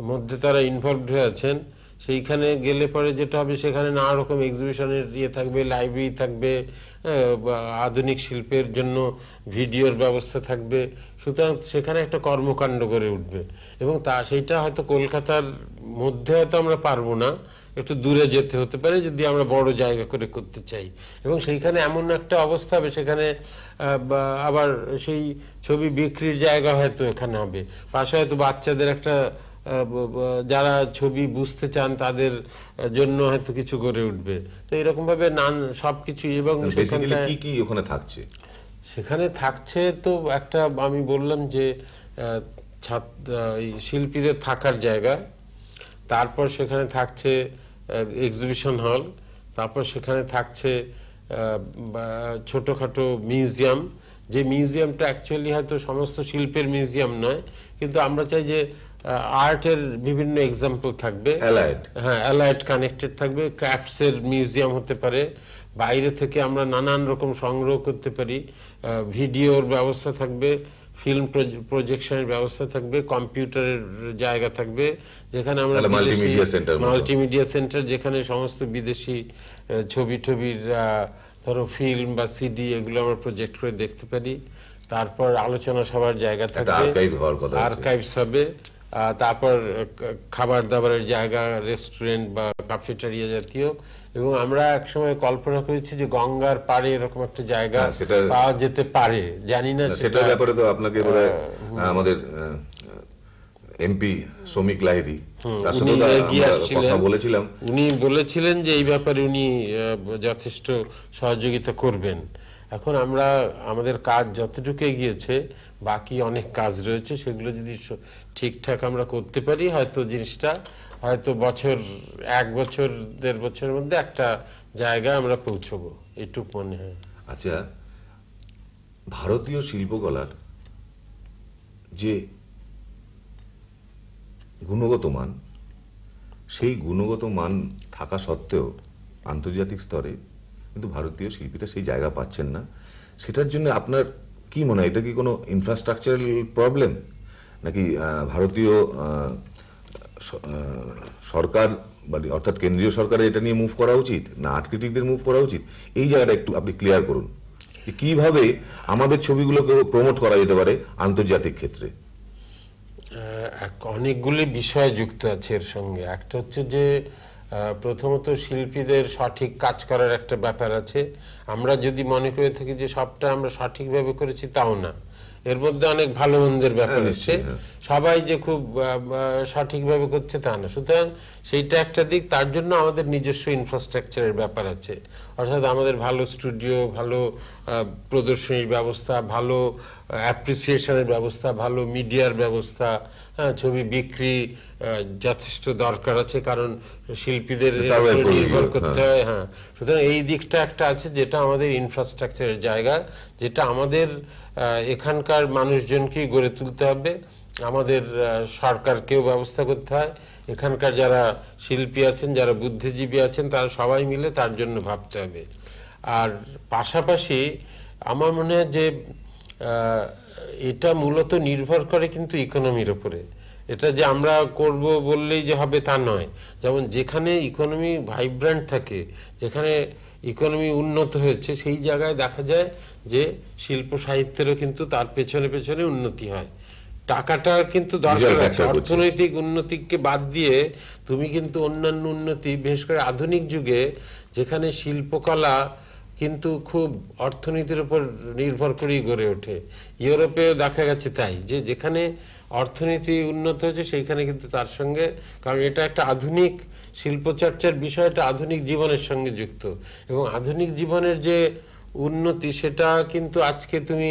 মধ্যে তারা ইনভলভড হয়ে আছেন সেইখানে গেলে পরে যেটা হবে সেখানে নানা রকম এক্সিবিশনের ইয়ে থাকবে লাইব্রেরি থাকবে আধুনিক শিল্পের জন্য ভিডিওর ব্যবস্থা থাকবে সুতরাং সেখানে একটা কর্মকাণ্ড গড়ে উঠবে এবং তা সেইটা হয়তো কলকাতার মধ্যে হয়তো আমরা পারবো না একটু দূরে যেতে হতে পারে যদি আমরা বড় জায়গা করে করতে চাই এবং সেইখানে এমন একটা অবস্থা হবে সেখানে আবার সেই ছবি বিক্রির জায়গা হয়তো এখানে হবে পাশে হয়তো বাচ্চাদের একটা যারা ছবি বুঝতে চান তাদের জন্য হয়তো কিছু গড়ে উঠবে তো এরকম ভাবে নান সবকিছু এবং মানে কি কি ওখানে থাকছে সেখানে থাকছে তো একটা আমি বললাম যে শিল্পীদের থাকার জায়গা তারপর সেখানে থাকছে এক্সিবিশন হল তারপর সেখানে থাকছে ছোটোখাটো মিউজিয়াম যে মিউজিয়ামটা অ্যাকচুয়ালি হয়তো সমস্ত শিল্পের মিউজিয়াম নয় কিন্তু আমরা চাই যে আর্টের বিভিন্ন এক্সাম্পল থাকবে হ্যাঁ অ্যালাইট কানেক্টেড থাকবে ক্রাফটসের মিউজিয়াম হতে পারে বাইরে থেকে আমরা নানান রকম সংগ্রহ করতে পারি ভিডিওর ব্যবস্থা থাকবে ফিল্ম প্রজেকশনের ব্যবস্থা থাকবে কম্পিউটারের জায়গা থাকবে যেখানে আমরা মাল্টিমিডিয়া সেন্টার মাল্টিমিডিয়া সেন্টার যেখানে সমস্ত বিদেশি ছবি টবির ধরো ফিল্ম বা সিডি এগুলো আমরা প্রজেক্ট করে দেখতে পারি তারপর আলোচনা সভার জায়গা থাকবে আর্কাইভস হবে তারপর খাবার দাবারের জায়গা রেস্টুরেন্ট বা ক্যাফেটেরিয়া জাতীয় এবং আমরা একসময় কল্পনা করেছি যে গঙ্গার পাড়ে এরকম একটা জায়গা হ্যাঁ, পাওয়া যেতে পারে জানি না সেটা ব্যাপারে তো আপনাকে আমাদের এমপি শ্রমিক লাহিরি বলেছিলাম উনি বলেছিলেন যে এই ব্যাপারে উনি যথেষ্ট সহযোগিতা করবেন এখন আমরা আমাদের কাজ যতটুকু এগিয়েছে বাকি অনেক কাজ রয়েছে সেগুলো যদি ঠিকঠাক আমরা করতে পারি হয়তো জিনিসটা হয়তো বছর এক বছর দেড় বছরের মধ্যে একটা জায়গায় আমরা পৌঁছবো এটুকু মনে হয় আচ্ছা ভারতীয় শিল্পকলার যে গুণগত মান সেই গুণগত মান থাকা সত্ত্বেও আন্তর্জাতিক স্তরে কিন্তু ভারতীয় শিল্পীরা সেই জায়গা পাচ্ছেন না সেটার জন্য আপনার কি মনে হয় এটা কি কোনো ইনফ্রাস্ট্রাকচারাল প্রবলেম নাকি ভারতীয় সরকার মানে অর্থাৎ কেন্দ্রীয় সরকারে এটা নিয়ে মুভ করা উচিত না আর্ট ক্রিটিকদের মুভ করা উচিত এই জায়গাটা একটু আপনি ক্লিয়ার করুন কিভাবে আমাদের ছবিগুলোকে প্রমোট করা যেতে পারে আন্তর্জাতিক ক্ষেত্রে অনেকগুলি বিষয় যুক্ত আছে এর সঙ্গে একটা হচ্ছে যে প্রথমত শিল্পীদের সঠিক কাজ করার একটা ব্যাপার আছে আমরা যদি মনে করে থাকি যে সবটা আমরা সঠিকভাবে করেছি তাও না এর মধ্যে অনেক ভালো মন্দের ব্যাপার আছে হ্যাঁ, হ্যাঁ, হ্যাঁ। সবাই যে খুব সঠিকভাবে করছে তা না সুতরাং সেইটা একটা দিক তার জন্য আমাদের নিজস্ব ইনফ্রাস্ট্রাকচারের ব্যাপার আছে অর্থাৎ আমাদের ভালো স্টুডিও ভালো প্রদর্শনীর ব্যবস্থা ভালো অ্যাপ্রিসিয়েশনের ব্যবস্থা ভালো মিডিয়ার ব্যবস্থা হ্যাঁ, ছবি বিক্রি যথেষ্ট দরকার আছে কারণ শিল্পীদের নির্ভর করতে হ্যাঁ। হয় হ্যাঁ সুতরাং এই দিকটা একটা আছে যেটা আমাদের ইনফ্রাস্ট্রাকচারের জায়গা যেটা আমাদের এখানকার মানুষজনকেই গড়ে তুলতে হবে আমাদের সরকারকেও ব্যবস্থা করতে হয় এখানকার যারা শিল্পী আছেন যারা বুদ্ধিজীবী আছেন তারা সবাই মিলে তার জন্য ভাবতে হবে আর পাশাপাশি আমার মনে হয় যে এটা মূলত নির্ভর করে কিন্তু ইকোনমির উপরে এটা যে আমরা করব বললেই যে হবে তা নয় যেমন যেখানে ইকোনমি ভাইব্রান্ট থাকে যেখানে ইকোনমি উন্নত হয়েছে সেই জায়গায় দেখা যায় যে শিল্প সাহিত্যেরও কিন্তু তার পেছনে পেছনে উন্নতি হয় টাকাটা কিন্তু দরকার আছে অর্থনৈতিক উন্নতিকে বাদ দিয়ে তুমি কিন্তু অন্যান্য উন্নতি বিশেষ করে আধুনিক যুগে যেখানে শিল্পকলা কিন্তু খুব অর্থনীতির উপর নির্ভর করেই গড়ে ওঠে ইউরোপে দেখা গেছে তাই যে যেখানে অর্থনীতি উন্নত হয়েছে সেইখানে কিন্তু তার সঙ্গে কারণ এটা একটা আধুনিক শিল্পচর্চার বিষয়টা আধুনিক জীবনের সঙ্গে যুক্ত এবং আধুনিক জীবনের যে উন্নতি সেটা কিন্তু আজকে তুমি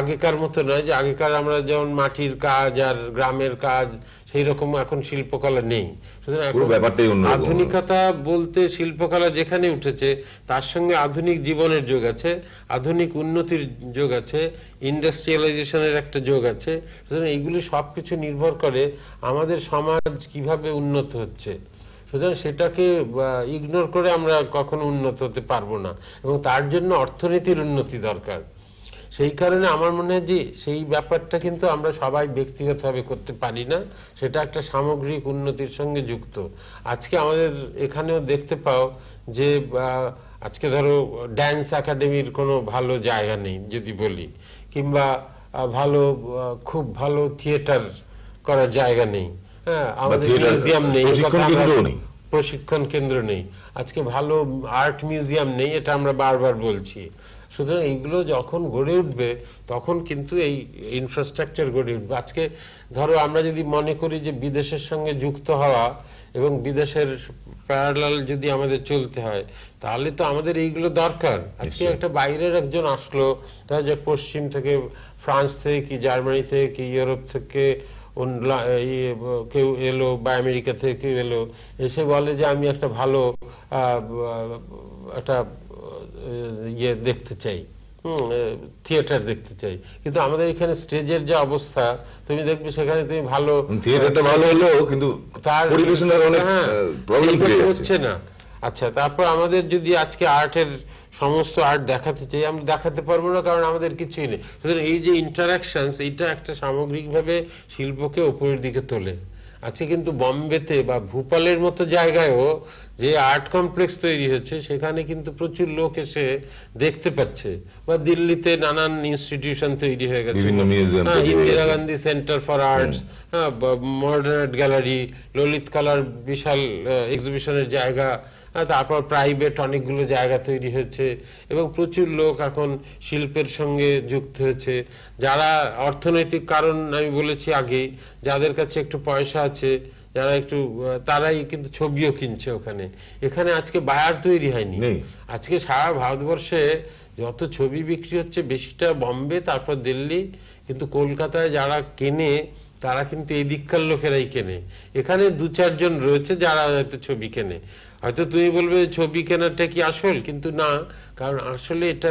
আগেকার মতো নয় যে আগেকার আমরা যেমন মাটির কাজ আর গ্রামের কাজ সেই রকম এখন শিল্পকলা নেই আধুনিকতা বলতে শিল্পকলা যেখানে উঠেছে তার সঙ্গে আধুনিক জীবনের যোগ আছে আধুনিক উন্নতির যোগ আছে ইন্ডাস্ট্রিয়ালাইজেশনের একটা যোগ আছে সুতরাং এইগুলি সব কিছু নির্ভর করে আমাদের সমাজ কিভাবে উন্নত হচ্ছে সুতরাং সেটাকে ইগনোর করে আমরা কখনো উন্নত হতে পারবো না এবং তার জন্য অর্থনীতির উন্নতি দরকার সেই কারণে আমার মনে হয় যে সেই ব্যাপারটা কিন্তু আমরা সবাই ব্যক্তিগতভাবে করতে পারি না সেটা একটা সামগ্রিক উন্নতির সঙ্গে যুক্ত আজকে আমাদের এখানেও দেখতে পাও যে আজকে ধরো ড্যান্স একাডেমির কোনো ভালো জায়গা নেই যদি বলি কিংবা ভালো খুব ভালো থিয়েটার করার জায়গা হ্যাঁ, নেই প্রশিক্ষণ কেন্দ্র নেই আজকে ভালো আর্ট মিউজিয়াম নেই এটা আমরা বারবার বলছি সুতরাং এইগুলো যখন গড়ে উঠবে তখন কিন্তু এই ইনফ্রাস্ট্রাকচার গড়ে উঠবে আজকে ধরো আমরা যদি মনে করি যে বিদেশের সঙ্গে যুক্ত হওয়া এবং বিদেশের প্যারালাল যদি আমাদের চলতে হয় তাহলে তো আমাদের এইগুলো দরকার আজকে একটা বাইরের একজন আসলো তা যে পশ্চিম থেকে ফ্রান্স থেকে কি জার্মানি থেকে কি ইউরোপ থেকে কেউ এলো বা আমেরিকা থেকে কেউ এলো এসে বলে যে আমি একটা ভালো একটা ইয়ে দেখতে চাই থিয়েটার দেখতে চাই কিন্তু আমাদের এখানে স্টেজের যে অবস্থা তুমি দেখবে সেখানে তুমি ভালো থিয়েটারটা ভালো হলো কিন্তু তার পরিবেশনার হ্যাঁ, অনেক প্রবলেম হচ্ছে না আচ্ছা তারপর আমাদের যদি আজকে আর্টের সমস্ত আর্ট দেখাতে চাই আমি দেখাতে পারবো না কারণ আমাদের কিছুই নেই সুতরাং এই যে ইন্টারাকশনস এটা একটা সামগ্রিকভাবে শিল্পকে ওপরের দিকে তোলে আজকে কিন্তু বম্বেতে বা ভূপালের মতো জায়গায়ও যে আর্ট কমপ্লেক্স তৈরি হচ্ছে সেখানে কিন্তু প্রচুর লোক এসে দেখতে পাচ্ছে বা দিল্লিতে নানান ইনস্টিটিউশন তৈরি হয়ে গেছে হ্যাঁ, Indira Gandhi centre for arts modern art gallery Lalit কালার বিশাল এক্সিবিশনের জায়গা তারপর প্রাইভেট অনেকগুলো জায়গা তৈরি হয়েছে এবং প্রচুর লোক এখন শিল্পের সঙ্গে যুক্ত হয়েছে যারা অর্থনৈতিক কারণ আমি বলেছি আগেই যাদের কাছে একটু পয়সা আছে যারা একটু তারাই কিন্তু ছবিও কিনছে ওখানে এখানে আজকে বায়ার তৈরি হয়নি আজকে সারা ভারতবর্ষে যত ছবি বিক্রি হচ্ছে বেশিটা বম্বে তারপর দিল্লি কিন্তু কলকাতায় যারা কেনে তারা কিন্তু এই দিককার লোকেরাই কেনে এখানে দু চারজন রয়েছে যারা হয়তো ছবি কেনে হয়তো তুমি বলবে ছবি কেনাটা কি আসল কিন্তু না কারণ আসলে এটা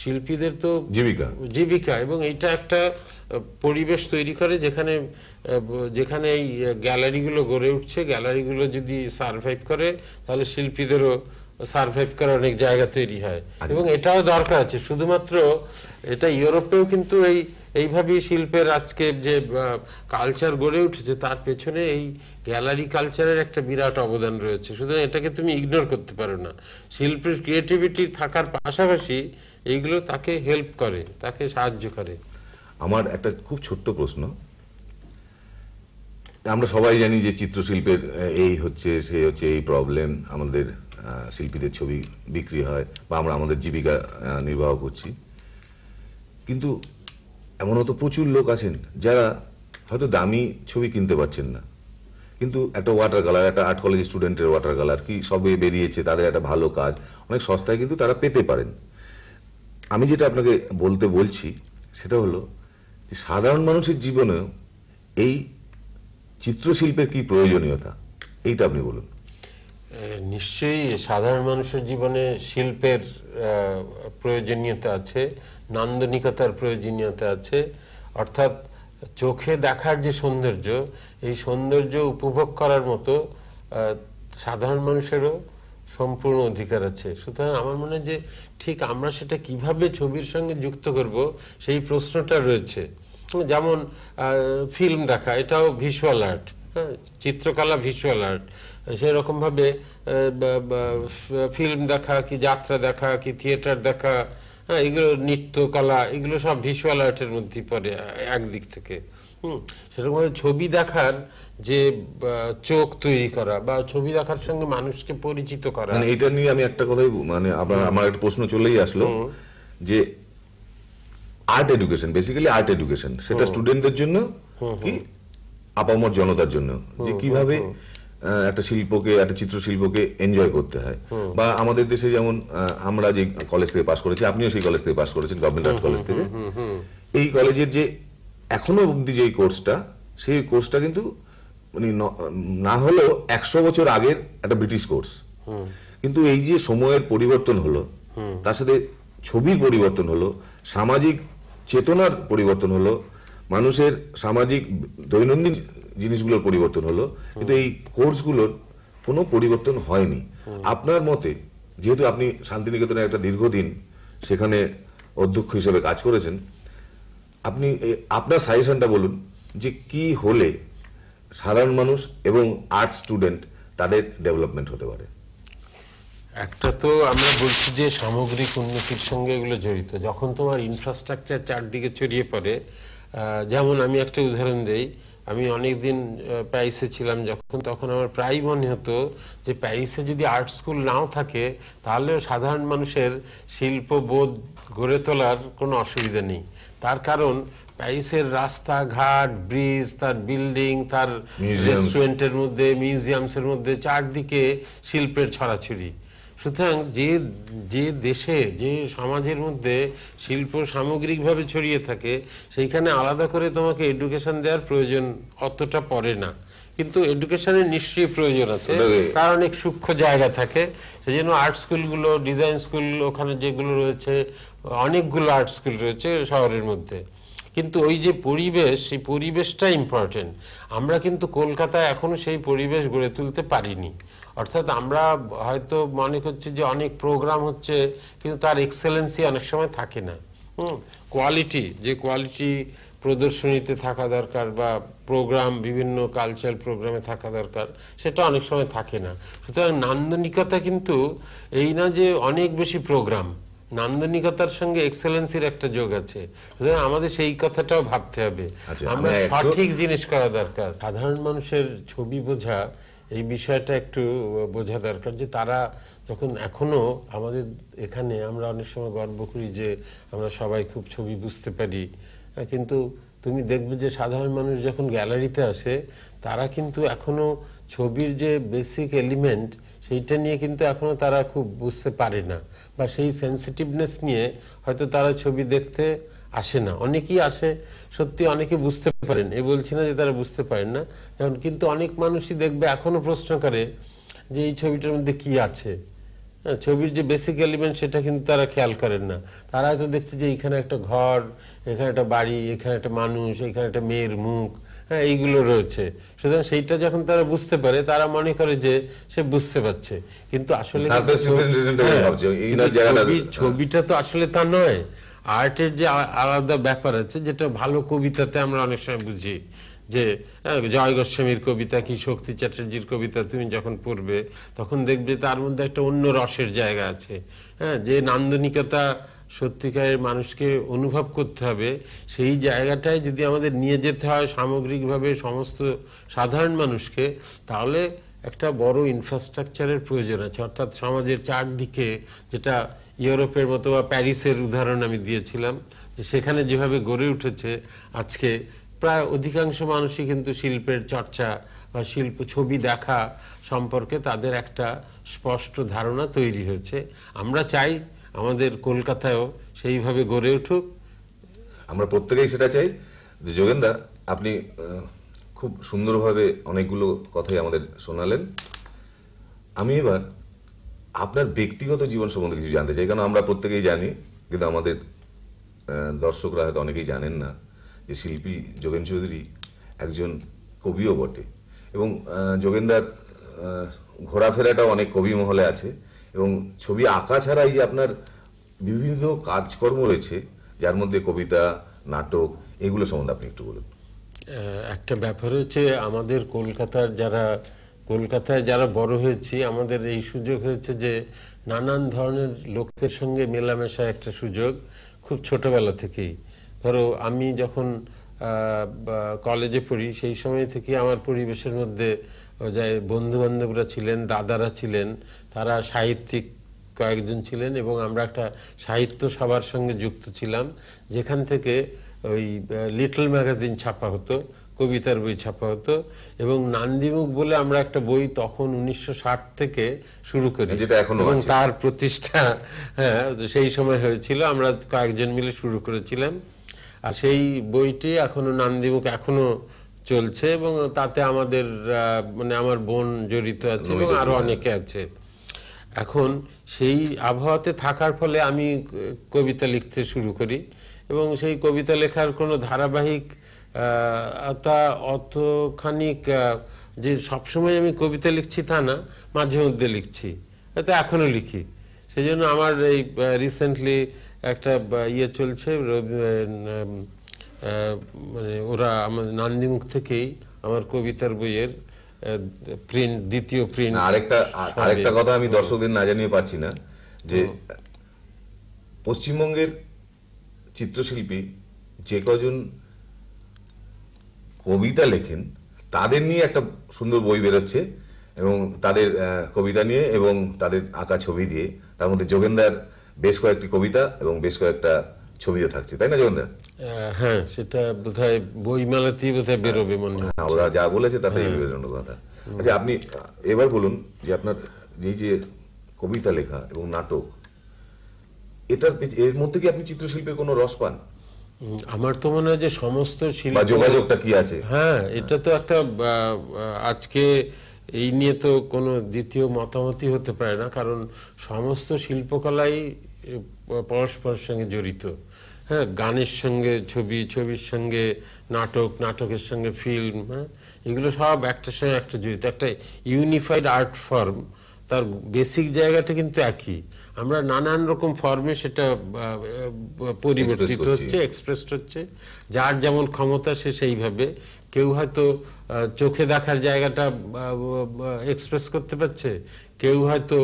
শিল্পীদের তো জীবিকা জীবিকা এবং এটা একটা পরিবেশ তৈরি করে যেখানে যেখানে এই গ্যালারিগুলো গড়ে উঠছে গ্যালারিগুলো যদি সারভাইভ করে তাহলে শিল্পীদেরও সার্ভাইভ করার অনেক জায়গা তৈরি হয় আচ্ছা। এবং এটাও দরকার আছে শুধুমাত্র এটা ইউরোপেও কিন্তু এই এইভাবেই শিল্পের আজকে যে কালচার গড়ে উঠেছে তার পেছনে এই গ্যালারি কালচারের একটা বিরাট অবদান রয়েছে সুতরাং এটাকে তুমি ইগনোর করতে পারো না শিল্পের ক্রিয়েটিভিটি থাকার পাশাপাশি এইগুলো তাকে হেল্প করে তাকে সাহায্য করে আমার একটা খুব ছোট্ট প্রশ্ন আমরা সবাই জানি যে চিত্রশিল্পের এই হচ্ছে সেই হচ্ছে এই প্রবলেম আমাদের শিল্পীদের ছবি বিক্রি হয় বা আমরা আমাদের জীবিকা নির্বাহ করছি কিন্তু এমন তো প্রচুর লোক আছেন যারা হয়তো দামি ছবি কিনতে পারছেন না কিন্তু একটা ওয়াটার কালার একটা আর্ট কলেজ স্টুডেন্টের ওয়াটার কালার কি সবে বেরিয়েছে তাদের একটা ভালো কাজ অনেক সস্তায় কিন্তু তারা পেতে পারেন আমি যেটা আপনাকে বলতে বলছি সেটা হলো যে সাধারণ মানুষের জীবনেও এই চিত্রশিল্পের কি প্রয়োজনীয়তা এইটা আপনি বলুন নিশ্চয়ই সাধারণ মানুষের জীবনে শিল্পের প্রয়োজনীয়তা আছে নান্দনিকতার প্রয়োজনীয়তা আছে অর্থাৎ চোখে দেখার যে সৌন্দর্য এই সৌন্দর্য উপভোগ করার মতো সাধারণ মানুষেরও সম্পূর্ণ অধিকার আছে সুতরাং আমার মনে হয় যে ঠিক আমরা সেটা কিভাবে ছবির সঙ্গে যুক্ত করব সেই প্রশ্নটা রয়েছে যেমন ফিল্ম দেখা এটাও ভিজুয়াল আর্ট হ্যাঁ চিত্রকলা ভিজুয়াল আর্ট সেরকমভাবে ফিল্ম দেখা কি যাত্রা দেখা কি থিয়েটার দেখা হ্যাঁ এগুলো নৃত্যকলা এগুলো সব ভিজুয়াল আর্টের মধ্যেই পড়ে একদিক থেকে হুম সেরকমভাবে ছবি দেখার যে চোখ তৈরি করা বা ছবি দেখার সঙ্গে মানুষকে পরিচিত করা মানে এটা নিয়ে আমি একটা কথাই মানে আবার আমার একটা প্রশ্ন চলেই আসলো যে art education basically art education সেটা স্টুডেন্টদের জন্য কি আপামর জনতার জন্য যে কিভাবে একটা শিল্পকে একটা চিত্রশিল্পকে এনজয় করতে হয় বা আমাদের দেশে যেমন আমরা যে কলেজ থেকে পাশ করেছি আপনিও সেই কলেজ থেকে পাশ করেছেন গভর্নমেন্ট আর্ট কলেজ থেকে এই কলেজের যে এখনো অব্দি যে কোর্সটা সেই কোর্সটা কিন্তু মানে না হলেও একশো বছর আগের একটা ব্রিটিশ কোর্স কিন্তু এই যে সময়ের পরিবর্তন হলো তার সাথে ছবির পরিবর্তন হলো সামাজিক চেতনার পরিবর্তন হলো মানুষের সামাজিক দৈনন্দিন জিনিসগুলোর পরিবর্তন হলো কিন্তু এই কোর্সগুলোর কোনো পরিবর্তন হয়নি আপনার মতে যেহেতু আপনি শান্তিনিকেতনে একটা দীর্ঘদিন সেখানে অধ্যক্ষ হিসেবে কাজ করেছেন আপনি আপনার সাজেশনটা বলুন যে কি হলে সাধারণ মানুষ এবং আর্ট স্টুডেন্ট তাদের ডেভেলপমেন্ট হতে পারে একটা তো আমরা বলছি যে সামগ্রিক উন্নতির সঙ্গে এগুলো জড়িত যখন তোমার ইনফ্রাস্ট্রাকচার চারদিকে ছড়িয়ে পড়ে যেমন আমি একটা উদাহরণ দেই আমি অনেক দিন প্যারিসে ছিলাম যখন তখন আমার প্রায় মনে হতো যে প্যারিসে যদি আর্ট স্কুল নাও থাকে তাহলেও সাধারণ মানুষের শিল্পবোধ গড়ে তোলার কোনো অসুবিধা নেই তার কারণ প্যারিসের রাস্তাঘাট ব্রিজ তার বিল্ডিং তার রেস্টুরেন্টের মধ্যে মিউজিয়ামসের মধ্যে চারদিকে শিল্পের ছড়াছড়ি সুতরাং যে যে দেশে যে সমাজের মধ্যে শিল্প সামগ্রিকভাবে ছড়িয়ে থাকে সেইখানে আলাদা করে তোমাকে এডুকেশন দেওয়ার প্রয়োজন অতটা পড়ে না কিন্তু এডুকেশনের নিশ্চয়ই প্রয়োজন আছে কারণ অনেক সূক্ষ্ম জায়গা থাকে সেই জন্য আর্ট স্কুলগুলো ডিজাইন স্কুল ওখানে যেগুলো রয়েছে অনেকগুলো আর্ট স্কুল রয়েছে শহরের মধ্যে কিন্তু ওই যে পরিবেশ সেই পরিবেশটা ইম্পর্টেন্ট আমরা কিন্তু কলকাতায় এখনও সেই পরিবেশ গড়ে তুলতে পারিনি অর্থাৎ আমরা হয়তো মনে করছি যে অনেক প্রোগ্রাম হচ্ছে কিন্তু তার এক্সেলেন্সি অনেক সময় থাকে না কোয়ালিটি যে কোয়ালিটি প্রদর্শনীতে থাকা দরকার বা প্রোগ্রাম বিভিন্ন কালচারাল প্রোগ্রামে থাকা দরকার সেটা অনেক সময় থাকে না সুতরাং নান্দনিকতা কিন্তু এই না যে অনেক বেশি প্রোগ্রাম নান্দনিকতার সঙ্গে এক্সেলেন্সির একটা যোগ আছে সুতরাং আমাদের সেই কথাটাও ভাবতে হবে আচ্ছা, আমরা সঠিক জিনিস করা দরকার সাধারণ মানুষের ছবি বোঝা এই বিষয়টা একটু বোঝা দরকার যে তারা যখন এখনও আমাদের এখানে আমরা অনেক সময় গর্ব করি যে আমরা সবাই খুব ছবি বুঝতে পারি কিন্তু তুমি দেখবে যে সাধারণ মানুষ যখন গ্যালারিতে আসে তারা কিন্তু এখনও ছবির যে বেসিক এলিমেন্ট সেইটা নিয়ে কিন্তু এখনও তারা খুব বুঝতে পারে না বা সেই সেন্সিটিভনেস নিয়ে হয়তো তারা ছবি দেখতে আসে না অনেকেই আসে সত্যি অনেকে বুঝতে পারেন এ বলছি না যে তারা বুঝতে পারেন না এখন কিন্তু অনেক মানুষই দেখবে এখনও প্রশ্ন করে যে এই ছবিটার মধ্যে কি আছে হ্যাঁ, ছবির যে বেসিক এলিমেন্ট সেটা কিন্তু তারা খেয়াল করেন না তারা হয়তো দেখছে যে এখানে একটা ঘর এখানে একটা বাড়ি এখানে একটা মানুষ এখানে একটা মেয়ের মুখ হ্যাঁ এইগুলো রয়েছে সুতরাং সেইটা যখন তারা বুঝতে পারে তারা মনে করে যে সে বুঝতে পারছে কিন্তু আসলে হ্যাঁ, ছবিটা তো আসলে তা নয় আর্টের যে আলাদা ব্যাপার আছে যেটা ভালো কবিতাতে আমরা অনেক সময় বুঝি যে জয় গোস্বামীর কবিতা কি শক্তি চ্যাটার্জির কবিতা তুমি যখন পড়বে তখন দেখবে তার মধ্যে একটা অন্য রসের জায়গা আছে হ্যাঁ যে নান্দনিকতা সত্যিকারের মানুষকে অনুভব করতে হবে সেই জায়গাটায় যদি আমাদের নিয়ে যেতে হয় সামগ্রিকভাবে সমস্ত সাধারণ মানুষকে তাহলে একটা বড় ইনফ্রাস্ট্রাকচারের প্রয়োজন আছে অর্থাৎ সমাজের চারদিকে যেটা ইউরোপের মতো বা প্যারিসের উদাহরণ আমি দিয়েছিলাম যে সেখানে যেভাবে গড়ে উঠেছে আজকে প্রায় অধিকাংশ মানুষই কিন্তু শিল্পের চর্চা বা শিল্প ছবি দেখা সম্পর্কে তাদের একটা স্পষ্ট ধারণা তৈরি হয়েছে আমরা চাই আমাদের কলকাতায়ও সেইভাবে গড়ে উঠুক আমরা প্রত্যেকেই সেটা চাই যোগেন্দা আপনি খুব সুন্দরভাবে অনেকগুলো কথাই আমাদের শোনালেন আমি এবার আপনার ব্যক্তিগত জীবন সম্বন্ধে কিছু জানতে চাই কারণ আমরা প্রত্যেকেই জানি কিন্তু আমাদের দর্শকরা হয়তো অনেকেই জানেন না যে শিল্পী যোগেন চৌধুরী একজন কবিও বটে এবং যোগেন্দার ঘোরাফেরাটাও অনেক কবি মহলে আছে এবং ছবি আঁকা ছাড়াই যে আপনার বিভিন্ন কাজকর্ম রয়েছে যার মধ্যে কবিতা নাটক এগুলো সম্বন্ধে আপনি একটু বলুন একটা ব্যাপার হচ্ছে আমাদের কলকাতার যারা কলকাতায় যারা বড় হয়েছি আমাদের এই সুযোগ হয়েছে যে নানান ধরনের লোকের সঙ্গে মেলামেশা একটা সুযোগ খুব ছোটবেলা থেকেই ধরো আমি যখন কলেজে পড়ি সেই সময় থেকে আমার পরিবেশের মধ্যে যায় বন্ধুবান্ধবরা ছিলেন দাদারা ছিলেন তারা সাহিত্যিক কয়েকজন ছিলেন এবং আমরা একটা সাহিত্য সবার সঙ্গে যুক্ত ছিলাম যেখান থেকে ওই লিটল ম্যাগাজিন ছাপা হতো কবিতার বই ছাপা হতো এবং নান্দিমুখ বলে আমরা একটা বই তখন উনিশশো থেকে শুরু করি এবং তার প্রতিষ্ঠা হ্যাঁ সেই সময় হয়েছিল আমরা কয়েকজন মিলে শুরু করেছিলাম আর সেই বইটি এখনো নান্দিমুখ এখনো চলছে এবং তাতে আমাদের মানে আমার বোন জড়িত আছে এবং আরও অনেকে আছে এখন সেই আবহাওয়াতে থাকার ফলে আমি কবিতা লিখতে শুরু করি এবং সেই কবিতা লেখার কোনো ধারাবাহিক তা অতখানিক যে সবসময় আমি কবিতা লিখছি তা না মাঝে মধ্যে লিখছি তো এখনও লিখি সেই জন্য আমার এই রিসেন্টলি একটা ইয়ে চলছে মানে ওরা আমার নান্দিমুখ থেকেই আমার কবিতার বইয়ের প্রিন্ট দ্বিতীয় প্রিন্ট আরেকটা আরেকটা কথা আমি দর্শকদের না জানিয়ে পারছি না যে পশ্চিমবঙ্গের চিত্রশিল্পী যে কজন কবিতা লেখেন তাদের নিয়ে একটা সুন্দর বই বেরোচ্ছে এবং তাদের কবিতা নিয়ে এবং তাদের আঁকা ছবি দিয়ে তার মধ্যে যোগেন্দার বেশ কয়েকটি কবিতা এবং বেশ কয়েকটা ছবিও থাকছে তাই না যোগেন্দার হ্যাঁ সেটা বোধহয় বইমেলাতেই বোধহয় বেরোবে মনে হয় হ্যাঁ, ওরা যা বলেছে তাতে হ্যাঁ। বেরোনোর কথা আচ্ছা আপনি এবার বলুন যে আপনার এই যে কবিতা লেখা এবং নাটক এটার এর মধ্যে কি আপনি চিত্রশিল্পে কোনো রস পান আমার তো মনে হয় যে সমস্ত শিল্প যোগাযোগটা কি আছে হ্যাঁ এটা তো একটা আজকে এই নিয়ে তো কোনো দ্বিতীয় মতামতই হতে পারে না কারণ সমস্ত শিল্পকলাই পরস্পরের সঙ্গে জড়িত হ্যাঁ গানের সঙ্গে ছবি ছবির সঙ্গে নাটক নাটকের সঙ্গে ফিল্ম হ্যাঁ এগুলো সব একটার সঙ্গে একটা জড়িত একটা ইউনিফাইড আর্ট ফর্ম তার বেসিক জায়গাটা কিন্তু একই আমরা নানান রকম ফর্মে সেটা পরিবর্তিত হচ্ছে এক্সপ্রেসড হচ্ছে যার যেমন ক্ষমতা সে সেইভাবে কেউ হয়তো চোখে দেখার জায়গাটা এক্সপ্রেস করতে পারছে কেউ হয়তো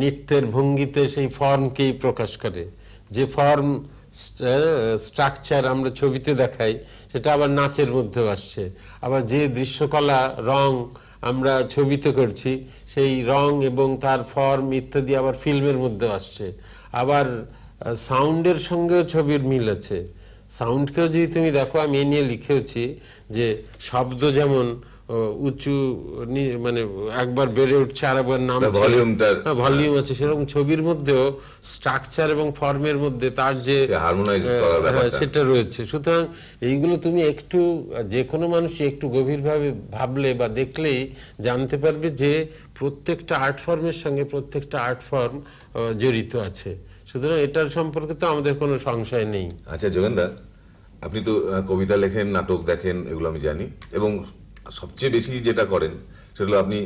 নৃত্যের ভঙ্গিতে সেই ফর্মকেই প্রকাশ করে যে ফর্ম স্ট্রাকচার আমরা ছবিতে দেখাই সেটা আবার নাচের মধ্যেও আসছে আবার যে দৃশ্যকলা রং আমরা তো করছি সেই রং এবং তার ফর্ম ইত্যাদি আবার ফিল্মের মধ্যে আসছে আবার সাউন্ডের সঙ্গেও ছবির মিল আছে সাউন্ডকেও যদি তুমি দেখো আমি এ নিয়ে লিখেওছি যে শব্দ যেমন উঁচু মানে একবার বেড়ে উঠছে আর একবার নাম ভলিউমটা ভলিউম আছে সেরকম ছবির মধ্যেও স্ট্রাকচার এবং ফর্মের মধ্যে তার যে হ্যাঁ, সেটা রয়েছে সুতরাং এইগুলো তুমি একটু যে কোনো মানুষ একটু গভীরভাবে ভাবলে বা দেখলেই জানতে পারবে যে প্রত্যেকটা আর্ট ফর্মের সঙ্গে প্রত্যেকটা আর্ট ফর্ম জড়িত আছে সুতরাং এটার সম্পর্কে তো আমাদের কোনো সংশয় নেই আচ্ছা যোগেন্দা আপনি তো কবিতা লেখেন নাটক দেখেন এগুলো আমি জানি এবং সবচেয়ে বেশি যেটা করেন সেগুলো আপনি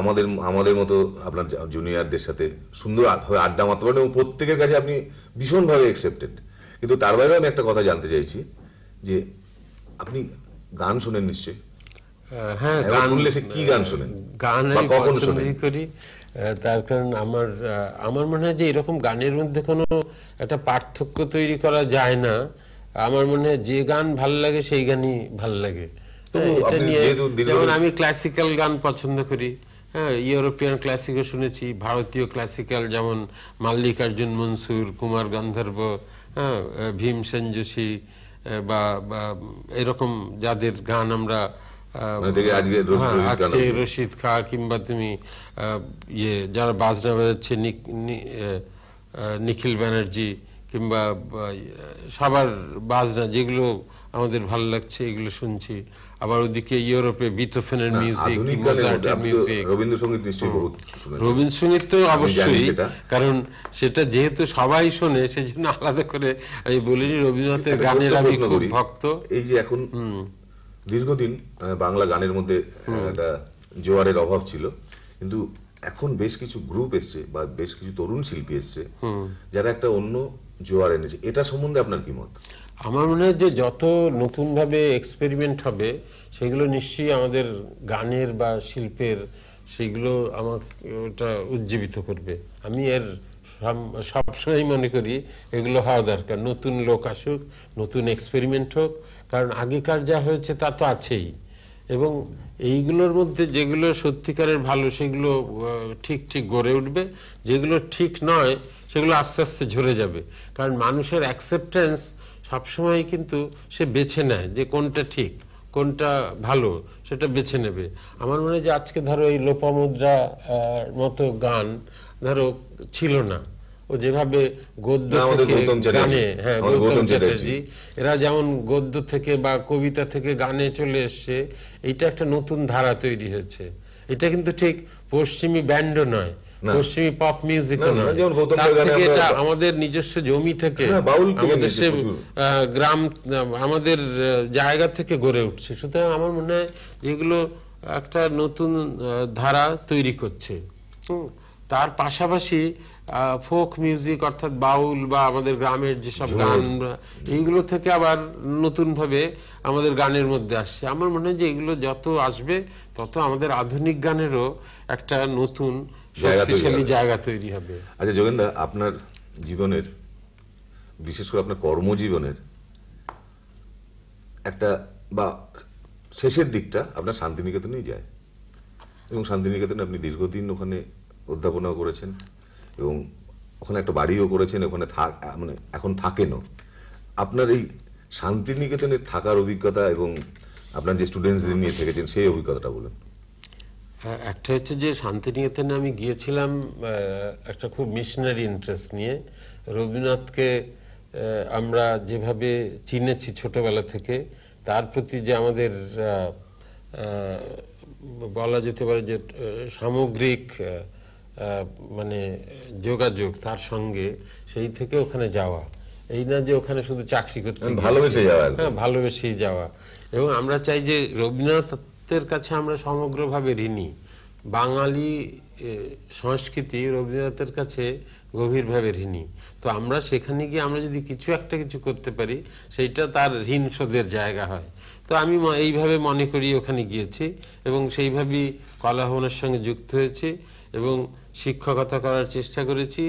আমাদের আমাদের মতো আপনার জুনিয়রদের সাথে সুন্দরভাবে আড্ডা মারতে পারেন এবং প্রত্যেকের কাছে আপনি ভীষণভাবে অ্যাকসেপ্টেড কিন্তু তার বাইরেও আমি একটা কথা জানতে চাইছি যে আপনি গান শোনেন নিশ্চয়ই হ্যাঁ গান শুনলে সে কি গান শোনেন গান কখন করি তার কারণ আমার আমার মনে হয় যে এরকম গানের মধ্যে কোনো একটা পার্থক্য তৈরি করা যায় না আমার মনে হয় যে গান ভাল লাগে সেই গানই ভাল লাগে হ্যাঁ, যেমন আমি ক্লাসিক্যাল গান পছন্দ করি হ্যাঁ ইউরোপিয়ান ক্লাসিকও শুনেছি ভারতীয় ক্লাসিক্যাল যেমন মাল্লিকার্জুন মনসুর কুমার গন্ধর্ব হ্যাঁ ভীমসেন যোশী বা এরকম যাদের গান আমরা মানে আজকে রশিদ হ্যাঁ, খা কিংবা তুমি ইয়ে যারা বাজনা বাজাচ্ছে নিখিল ব্যানার্জি কিংবা ইয়ে, সবার বাজনা যেগুলো আমাদের ভালো লাগছে এগুলো শুনছি আবার ওদিকে ইউরোপে বিথোফেনের মিউজিক মোজার্টের মিউজিক রবীন্দ্রসঙ্গীত নিশ্চয়ই বহুত রবীন্দ্রসঙ্গীত তো অবশ্যই কারণ সেটা যেহেতু সবাই শোনে সেজন্য আলাদা করে আমি বলিনি রবীন্দ্রনাথের গানের আমি খুব ভক্ত এই যে এখন দীর্ঘদিন বাংলা গানের মধ্যে একটা জোয়ারের অভাব ছিল কিন্তু এখন বেশ কিছু গ্রুপ এসছে বা বেশ কিছু তরুণ শিল্পী এসছে যারা একটা অন্য জোয়ার এনেছে এটা সম্বন্ধে আপনার কি মত আমার মনে হয় যে যত নতুনভাবে এক্সপেরিমেন্ট হবে সেগুলো নিশ্চয়ই আমাদের গানের বা শিল্পের সেগুলো আমাকে ওটা উজ্জীবিত করবে আমি এর সবসময় মনে করি এগুলো হওয়া দরকার নতুন লোক আসুক নতুন এক্সপেরিমেন্ট হোক কারণ আগেকার যা হয়েছে তা তো আছেই এবং এইগুলোর মধ্যে যেগুলো সত্যিকারের ভালো সেগুলো ঠিক ঠিক গড়ে উঠবে যেগুলো ঠিক নয় সেগুলো আস্তে আস্তে ঝরে যাবে কারণ মানুষের অ্যাকসেপ্টেন্স সবসময় কিন্তু সে বেছে নেয় যে কোনটা ঠিক কোনটা ভালো সেটা বেছে নেবে আমার মনে হয় যে আজকে ধরো এই লোপামুদ্রা মতো গান ধরো ছিল না ও যেভাবে গদ্য থেকে গানে হ্যাঁ গৌতম চ্যাটার্জি এরা যেমন গদ্য থেকে বা কবিতা থেকে গানে চলে এসছে এইটা একটা নতুন ধারা তৈরি হয়েছে এটা কিন্তু ঠিক পশ্চিমী ব্যান্ডও নয় পশ্চিমী পপ মিউজিক আমাদের নিজস্ব জমি থেকে আমাদের সে গ্রাম আমাদের জায়গা থেকে গড়ে উঠছে সুতরাং আমার মনে হয় যেগুলো একটা নতুন ধারা তৈরি করছে তার পাশাপাশি ফোক মিউজিক অর্থাৎ বাউল বা আমাদের গ্রামের যেসব গান এইগুলো থেকে আবার নতুনভাবে আমাদের গানের মধ্যে আসছে আমার মনে হয় যে এগুলো যত আসবে তত আমাদের আধুনিক গানেরও একটা নতুন শক্তিশালী আচ্ছা যোগেন্দা আপনার জীবনের বিশেষ করে আপনার কর্মজীবনের একটা বা শেষের দিকটা আপনার শান্তিনিকেতনেই যায় এবং শান্তিনিকেতনে আপনি দীর্ঘদিন ওখানে অধ্যাপনাও করেছেন এবং ওখানে একটা বাড়িও করেছেন ওখানে থাক মানে এখন থাকেনও আপনার এই শান্তিনিকেতনে থাকার অভিজ্ঞতা এবং আপনার যে স্টুডেন্টসদের নিয়ে থেকেছেন সেই অভিজ্ঞতাটা বলুন হ্যাঁ, একটা হচ্ছে যে শান্তিনিকেতনে আমি গিয়েছিলাম একটা খুব মিশনারি ইন্টারেস্ট নিয়ে রবীন্দ্রনাথকে আমরা যেভাবে চিনেছি ছোটবেলা থেকে তার প্রতি যে আমাদের বলা যেতে পারে যে সামগ্রিক মানে যোগাযোগ তার সঙ্গে সেই থেকে ওখানে যাওয়া এই না যে ওখানে শুধু চাকরি করতে ভালোবেসে যাওয়া হ্যাঁ ভালোবেসেই যাওয়া এবং আমরা চাই যে রবীন্দ্রনাথ সাহিত্যের কাছে আমরা সমগ্রভাবে ঋণী বাঙালি সংস্কৃতি রবীন্দ্রনাথের কাছে গভীরভাবে ঋণী তো আমরা সেখানে গিয়ে আমরা যদি কিছু একটা কিছু করতে পারি সেইটা তার ঋণ শোধের জায়গা হয় তো আমি এইভাবে মনে করি ওখানে গিয়েছি এবং সেইভাবেই কলাভবনের সঙ্গে যুক্ত হয়েছি এবং শিক্ষকতা করার চেষ্টা করেছি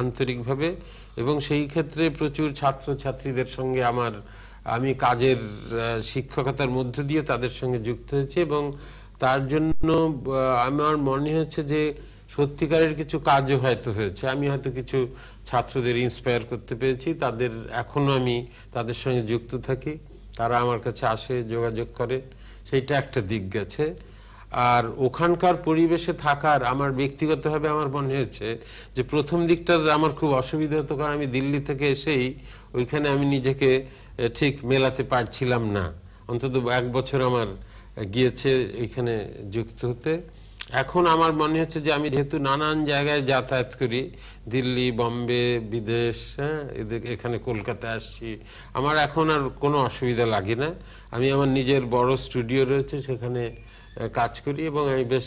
আন্তরিকভাবে এবং সেই ক্ষেত্রে প্রচুর ছাত্রছাত্রীদের সঙ্গে আমার আমি কাজের শিক্ষকতার মধ্য দিয়ে তাদের সঙ্গে যুক্ত হয়েছি এবং তার জন্য আমার মনে হচ্ছে যে সত্যিকারের কিছু কাজও হয়তো হয়েছে আমি হয়তো কিছু ছাত্রদের ইন্সপায়ার করতে পেরেছি তাদের এখনও আমি তাদের সঙ্গে যুক্ত থাকি তারা আমার কাছে আসে যোগাযোগ করে সেইটা একটা দিক গেছে আর ওখানকার পরিবেশে থাকার আমার ব্যক্তিগতভাবে আমার মনে হয়েছে যে প্রথম দিকটা আমার খুব অসুবিধা হতো কারণ আমি দিল্লি থেকে এসেই ওইখানে আমি নিজেকে ঠিক মেলাতে পারছিলাম না অন্তত এক বছর আমার গিয়েছে এখানে যুক্ত হতে এখন আমার মনে হচ্ছে যে আমি যেহেতু নানান জায়গায় যাতায়াত করি দিল্লি বম্বে বিদেশ হ্যাঁ এখানে কলকাতায় আসছি আমার এখন আর কোনো অসুবিধা লাগে না আমি আমার নিজের বড় স্টুডিও রয়েছে সেখানে কাজ করি এবং আমি বেশ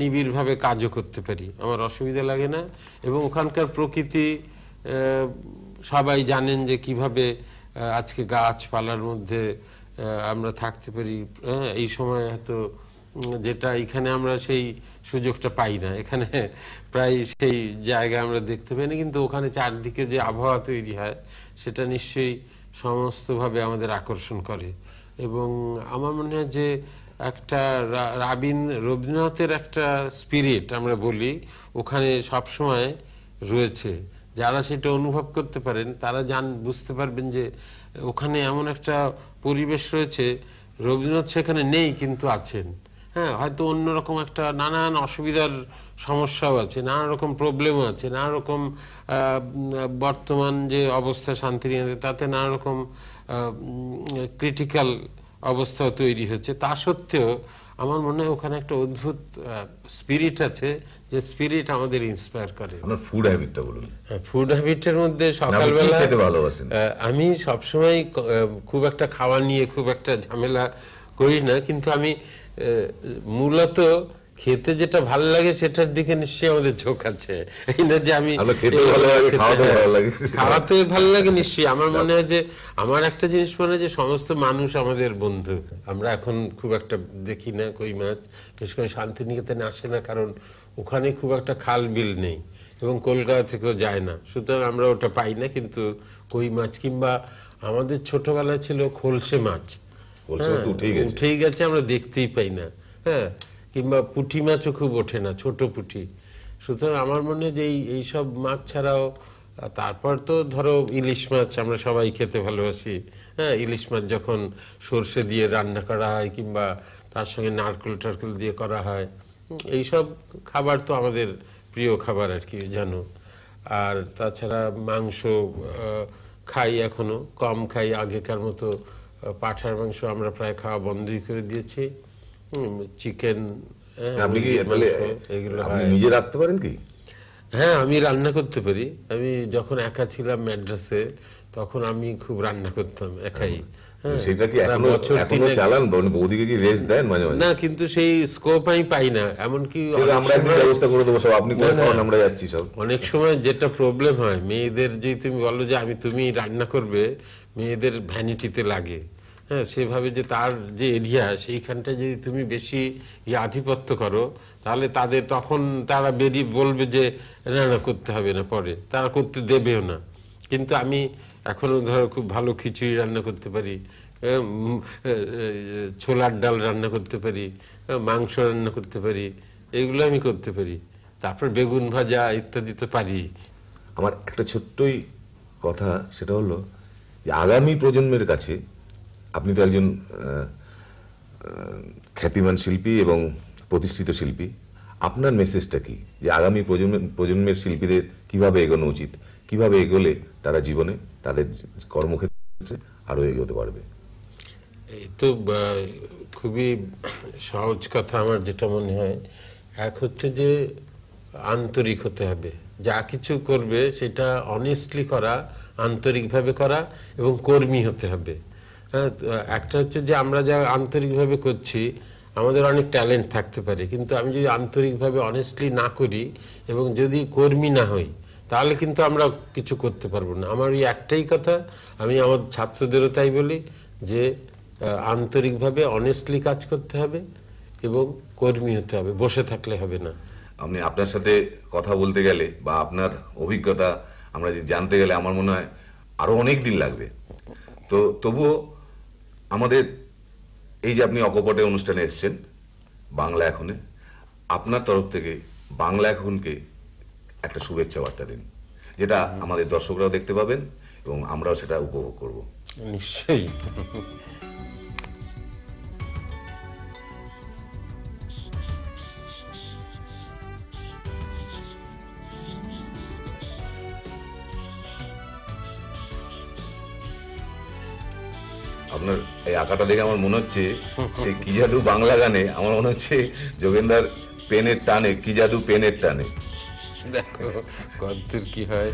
নিবিড়ভাবে কাজও করতে পারি আমার অসুবিধা লাগে না এবং ওখানকার প্রকৃতি সবাই জানেন যে কিভাবে আজকে গাছপালার মধ্যে আমরা থাকতে পারি হ্যাঁ, এই সময় হয়তো যেটা এখানে আমরা সেই সুযোগটা পাই না এখানে প্রায় সেই জায়গা আমরা দেখতে পাই না কিন্তু ওখানে চারদিকে যে আবহাওয়া তৈরি হয় সেটা নিশ্চয়ই সমস্তভাবে আমাদের আকর্ষণ করে এবং আমার মনে হয় যে একটা রাবিন রবীন্দ্রনাথের একটা স্পিরিট আমরা বলি ওখানে সবসময় রয়েছে যারা সেটা অনুভব করতে পারেন তারা যান বুঝতে পারবেন যে ওখানে এমন একটা পরিবেশ রয়েছে রবীন্দ্রনাথ সেখানে নেই কিন্তু আছেন হ্যাঁ হয়তো অন্যরকম একটা নানান অসুবিধার সমস্যাও আছে নানা রকম প্রবলেমও আছে নানা রকম বর্তমান যে অবস্থা শান্তির তাতে নানা রকম ক্রিটিক্যাল অবস্থা তৈরি হচ্ছে তা সত্ত্বেও আমার মনে হয় ওখানে একটা অদ্ভুত স্পিরিট আছে যে স্পিরিট আমাদের ইন্সপায়ার করে আপনার ফুড হ্যাবিটটা বলুন হ্যাঁ ফুড হ্যাবিটের মধ্যে সকালবেলা আমি সবসময় খুব একটা খাওয়া নিয়ে খুব একটা ঝামেলা করি না কিন্তু আমি মূলত খেতে যেটা ভালো লাগে সেটার দিকে নিশ্চয়ই আমাদের ঝোঁক আছে এই না যে আমি খাওয়াতে ভালো লাগে নিশ্চয়ই আমার মনে হয় যে আমার একটা জিনিস মনে হয় যে সমস্ত মানুষ আমাদের বন্ধু আমরা এখন খুব একটা দেখি না কই মাছ বিশেষ করে শান্তিনিকেতনে আসে না কারণ ওখানে খুব একটা খাল বিল নেই এবং কলকাতা থেকেও যায় না সুতরাং আমরা ওটা পাই না কিন্তু কই মাছ কিংবা আমাদের ছোটবেলায় ছিল খোলসে মাছ হ্যাঁ, উঠেই গেছে আমরা দেখতেই পাই না হ্যাঁ কিংবা পুঁটি মাছও খুব ওঠে না ছোট পুঁটি সুতরাং আমার মনে যে এই সব মাছ ছাড়াও তারপর তো ধরো ইলিশ মাছ আমরা সবাই খেতে ভালোবাসি হ্যাঁ ইলিশ মাছ যখন সর্ষে দিয়ে রান্না করা হয় কিংবা তার সঙ্গে নারকেল টারকেল দিয়ে করা হয় এই সব খাবার তো আমাদের প্রিয় খাবার আর কি জানো আর তাছাড়া মাংস খাই এখনও কম খাই আগেকার মতো পাঠার মাংস আমরা প্রায় খাওয়া বন্ধই করে দিয়েছি চিকেন হ্যাঁ, আপনি কি আপনি নিজে রাখতে পারেন কি হ্যাঁ আমি রান্না করতে পারি আমি যখন একা ছিলাম ম্যাড্রাসে তখন আমি খুব রান্না করতাম একাই হ্যাঁ, সেটা কি এখনো এখনো চালান বৌদিকে কি দেন না কিন্তু সেই স্কোপ আমি পাই না এমনকি আমরা একদিন ব্যবস্থা করে দেবো সব আপনি করে খাওয়ান আমরা যাচ্ছি সব অনেক সময় যেটা প্রবলেম হয় মেয়েদের যদি তুমি বলো যে আমি তুমি রান্না করবে মেয়েদের ভ্যানিটিতে লাগে হ্যাঁ সেভাবে যে তার যে এরিয়া সেইখানটা যদি তুমি বেশি আধিপত্য করো তাহলে তাদের তখন তারা বেরিয়ে বলবে যে না না করতে হবে না পরে তারা করতে দেবেও না কিন্তু আমি এখনও ধরো খুব ভালো খিচুড়ি রান্না করতে পারি ছোলার ডাল রান্না করতে পারি মাংস রান্না করতে পারি এগুলো আমি করতে পারি তারপর বেগুন ভাজা ইত্যাদি তো পারি আমার একটা ছোট্টই কথা সেটা হলো যে আগামী প্রজন্মের কাছে আপনি তো একজন খ্যাতিমান শিল্পী এবং প্রতিষ্ঠিত শিল্পী আপনার মেসেজটা কি যে আগামী প্রজন্মের প্রজন্মের শিল্পীদের কিভাবে এগোনো উচিত কিভাবে এগোলে তারা জীবনে তাদের কর্মক্ষেত্রে আরও এগোতে পারবে এই তো খুবই সহজ কথা আমার যেটা মনে হয় এক হচ্ছে যে আন্তরিক হতে হবে যা কিছু করবে সেটা অনেস্টলি করা আন্তরিকভাবে করা এবং কর্মী হতে হবে একটা হচ্ছে যে আমরা যা আন্তরিকভাবে করছি আমাদের অনেক ট্যালেন্ট থাকতে পারে কিন্তু আমি যদি আন্তরিকভাবে অনেস্টলি না করি এবং যদি কর্মী না হই তাহলে কিন্তু আমরা কিছু করতে পারবো না আমার ওই একটাই কথা আমি আমার ছাত্রদেরও তাই বলি যে আন্তরিকভাবে অনেস্টলি কাজ করতে হবে এবং কর্মী হতে হবে বসে থাকলে হবে না আপনি আপনার সাথে কথা বলতে গেলে বা আপনার অভিজ্ঞতা আমরা যে জানতে গেলে আমার মনে হয় আরও অনেক দিন লাগবে তো তবুও আমাদের এই যে আপনি অকপটে অনুষ্ঠানে এসছেন বাংলা এখনে আপনার তরফ থেকে বাংলা এখনকে একটা শুভেচ্ছা বার্তা দিন যেটা আমাদের দর্শকরাও দেখতে পাবেন এবং আমরাও সেটা উপভোগ করব নিশ্চয়ই আপনার এই আঁকাটা দেখে আমার মনে হচ্ছে সে কি জাদু বাংলা গানে আমার মনে হচ্ছে যোগেন্দার পেনের টানে কি জাদু পেনের টানে দেখো কদ্দূর কি হয়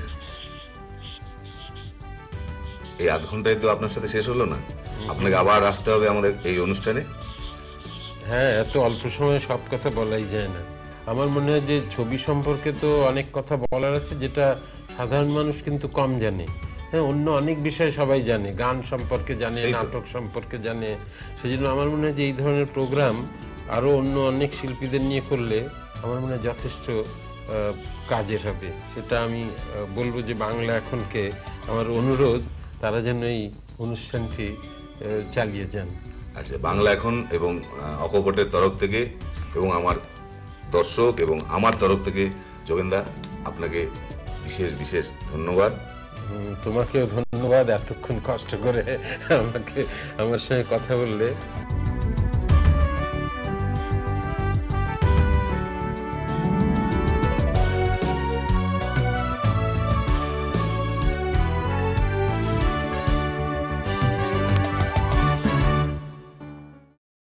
এই আধ ঘন্টায় তো আপনার সাথে শেষ হলো না আপনাকে আবার আসতে হবে আমাদের এই অনুষ্ঠানে হ্যাঁ এত অল্প সময়ে সব কথা বলাই যায় না আমার মনে হয় যে ছবি সম্পর্কে তো অনেক কথা বলার আছে যেটা সাধারণ মানুষ কিন্তু কম জানে হ্যাঁ অন্য অনেক বিষয় সবাই জানে গান সম্পর্কে জানে নাটক সম্পর্কে জানে সেই জন্য আমার মনে হয় যে এই ধরনের প্রোগ্রাম আরও অন্য অনেক শিল্পীদের নিয়ে করলে আমার মনে হয় যথেষ্ট কাজের হবে সেটা আমি বলবো যে বাংলা এখনকে আমার অনুরোধ তারা যেন এই অনুষ্ঠানটি চালিয়ে যান আচ্ছা বাংলা এখন এবং অকপটের তরফ থেকে এবং আমার দর্শক এবং আমার তরফ থেকে যোগেন্দা আপনাকে বিশেষ বিশেষ ধন্যবাদ তোমাকেও ধন্যবাদ এতক্ষণ কষ্ট করে আমাকে আমার সঙ্গে কথা বললে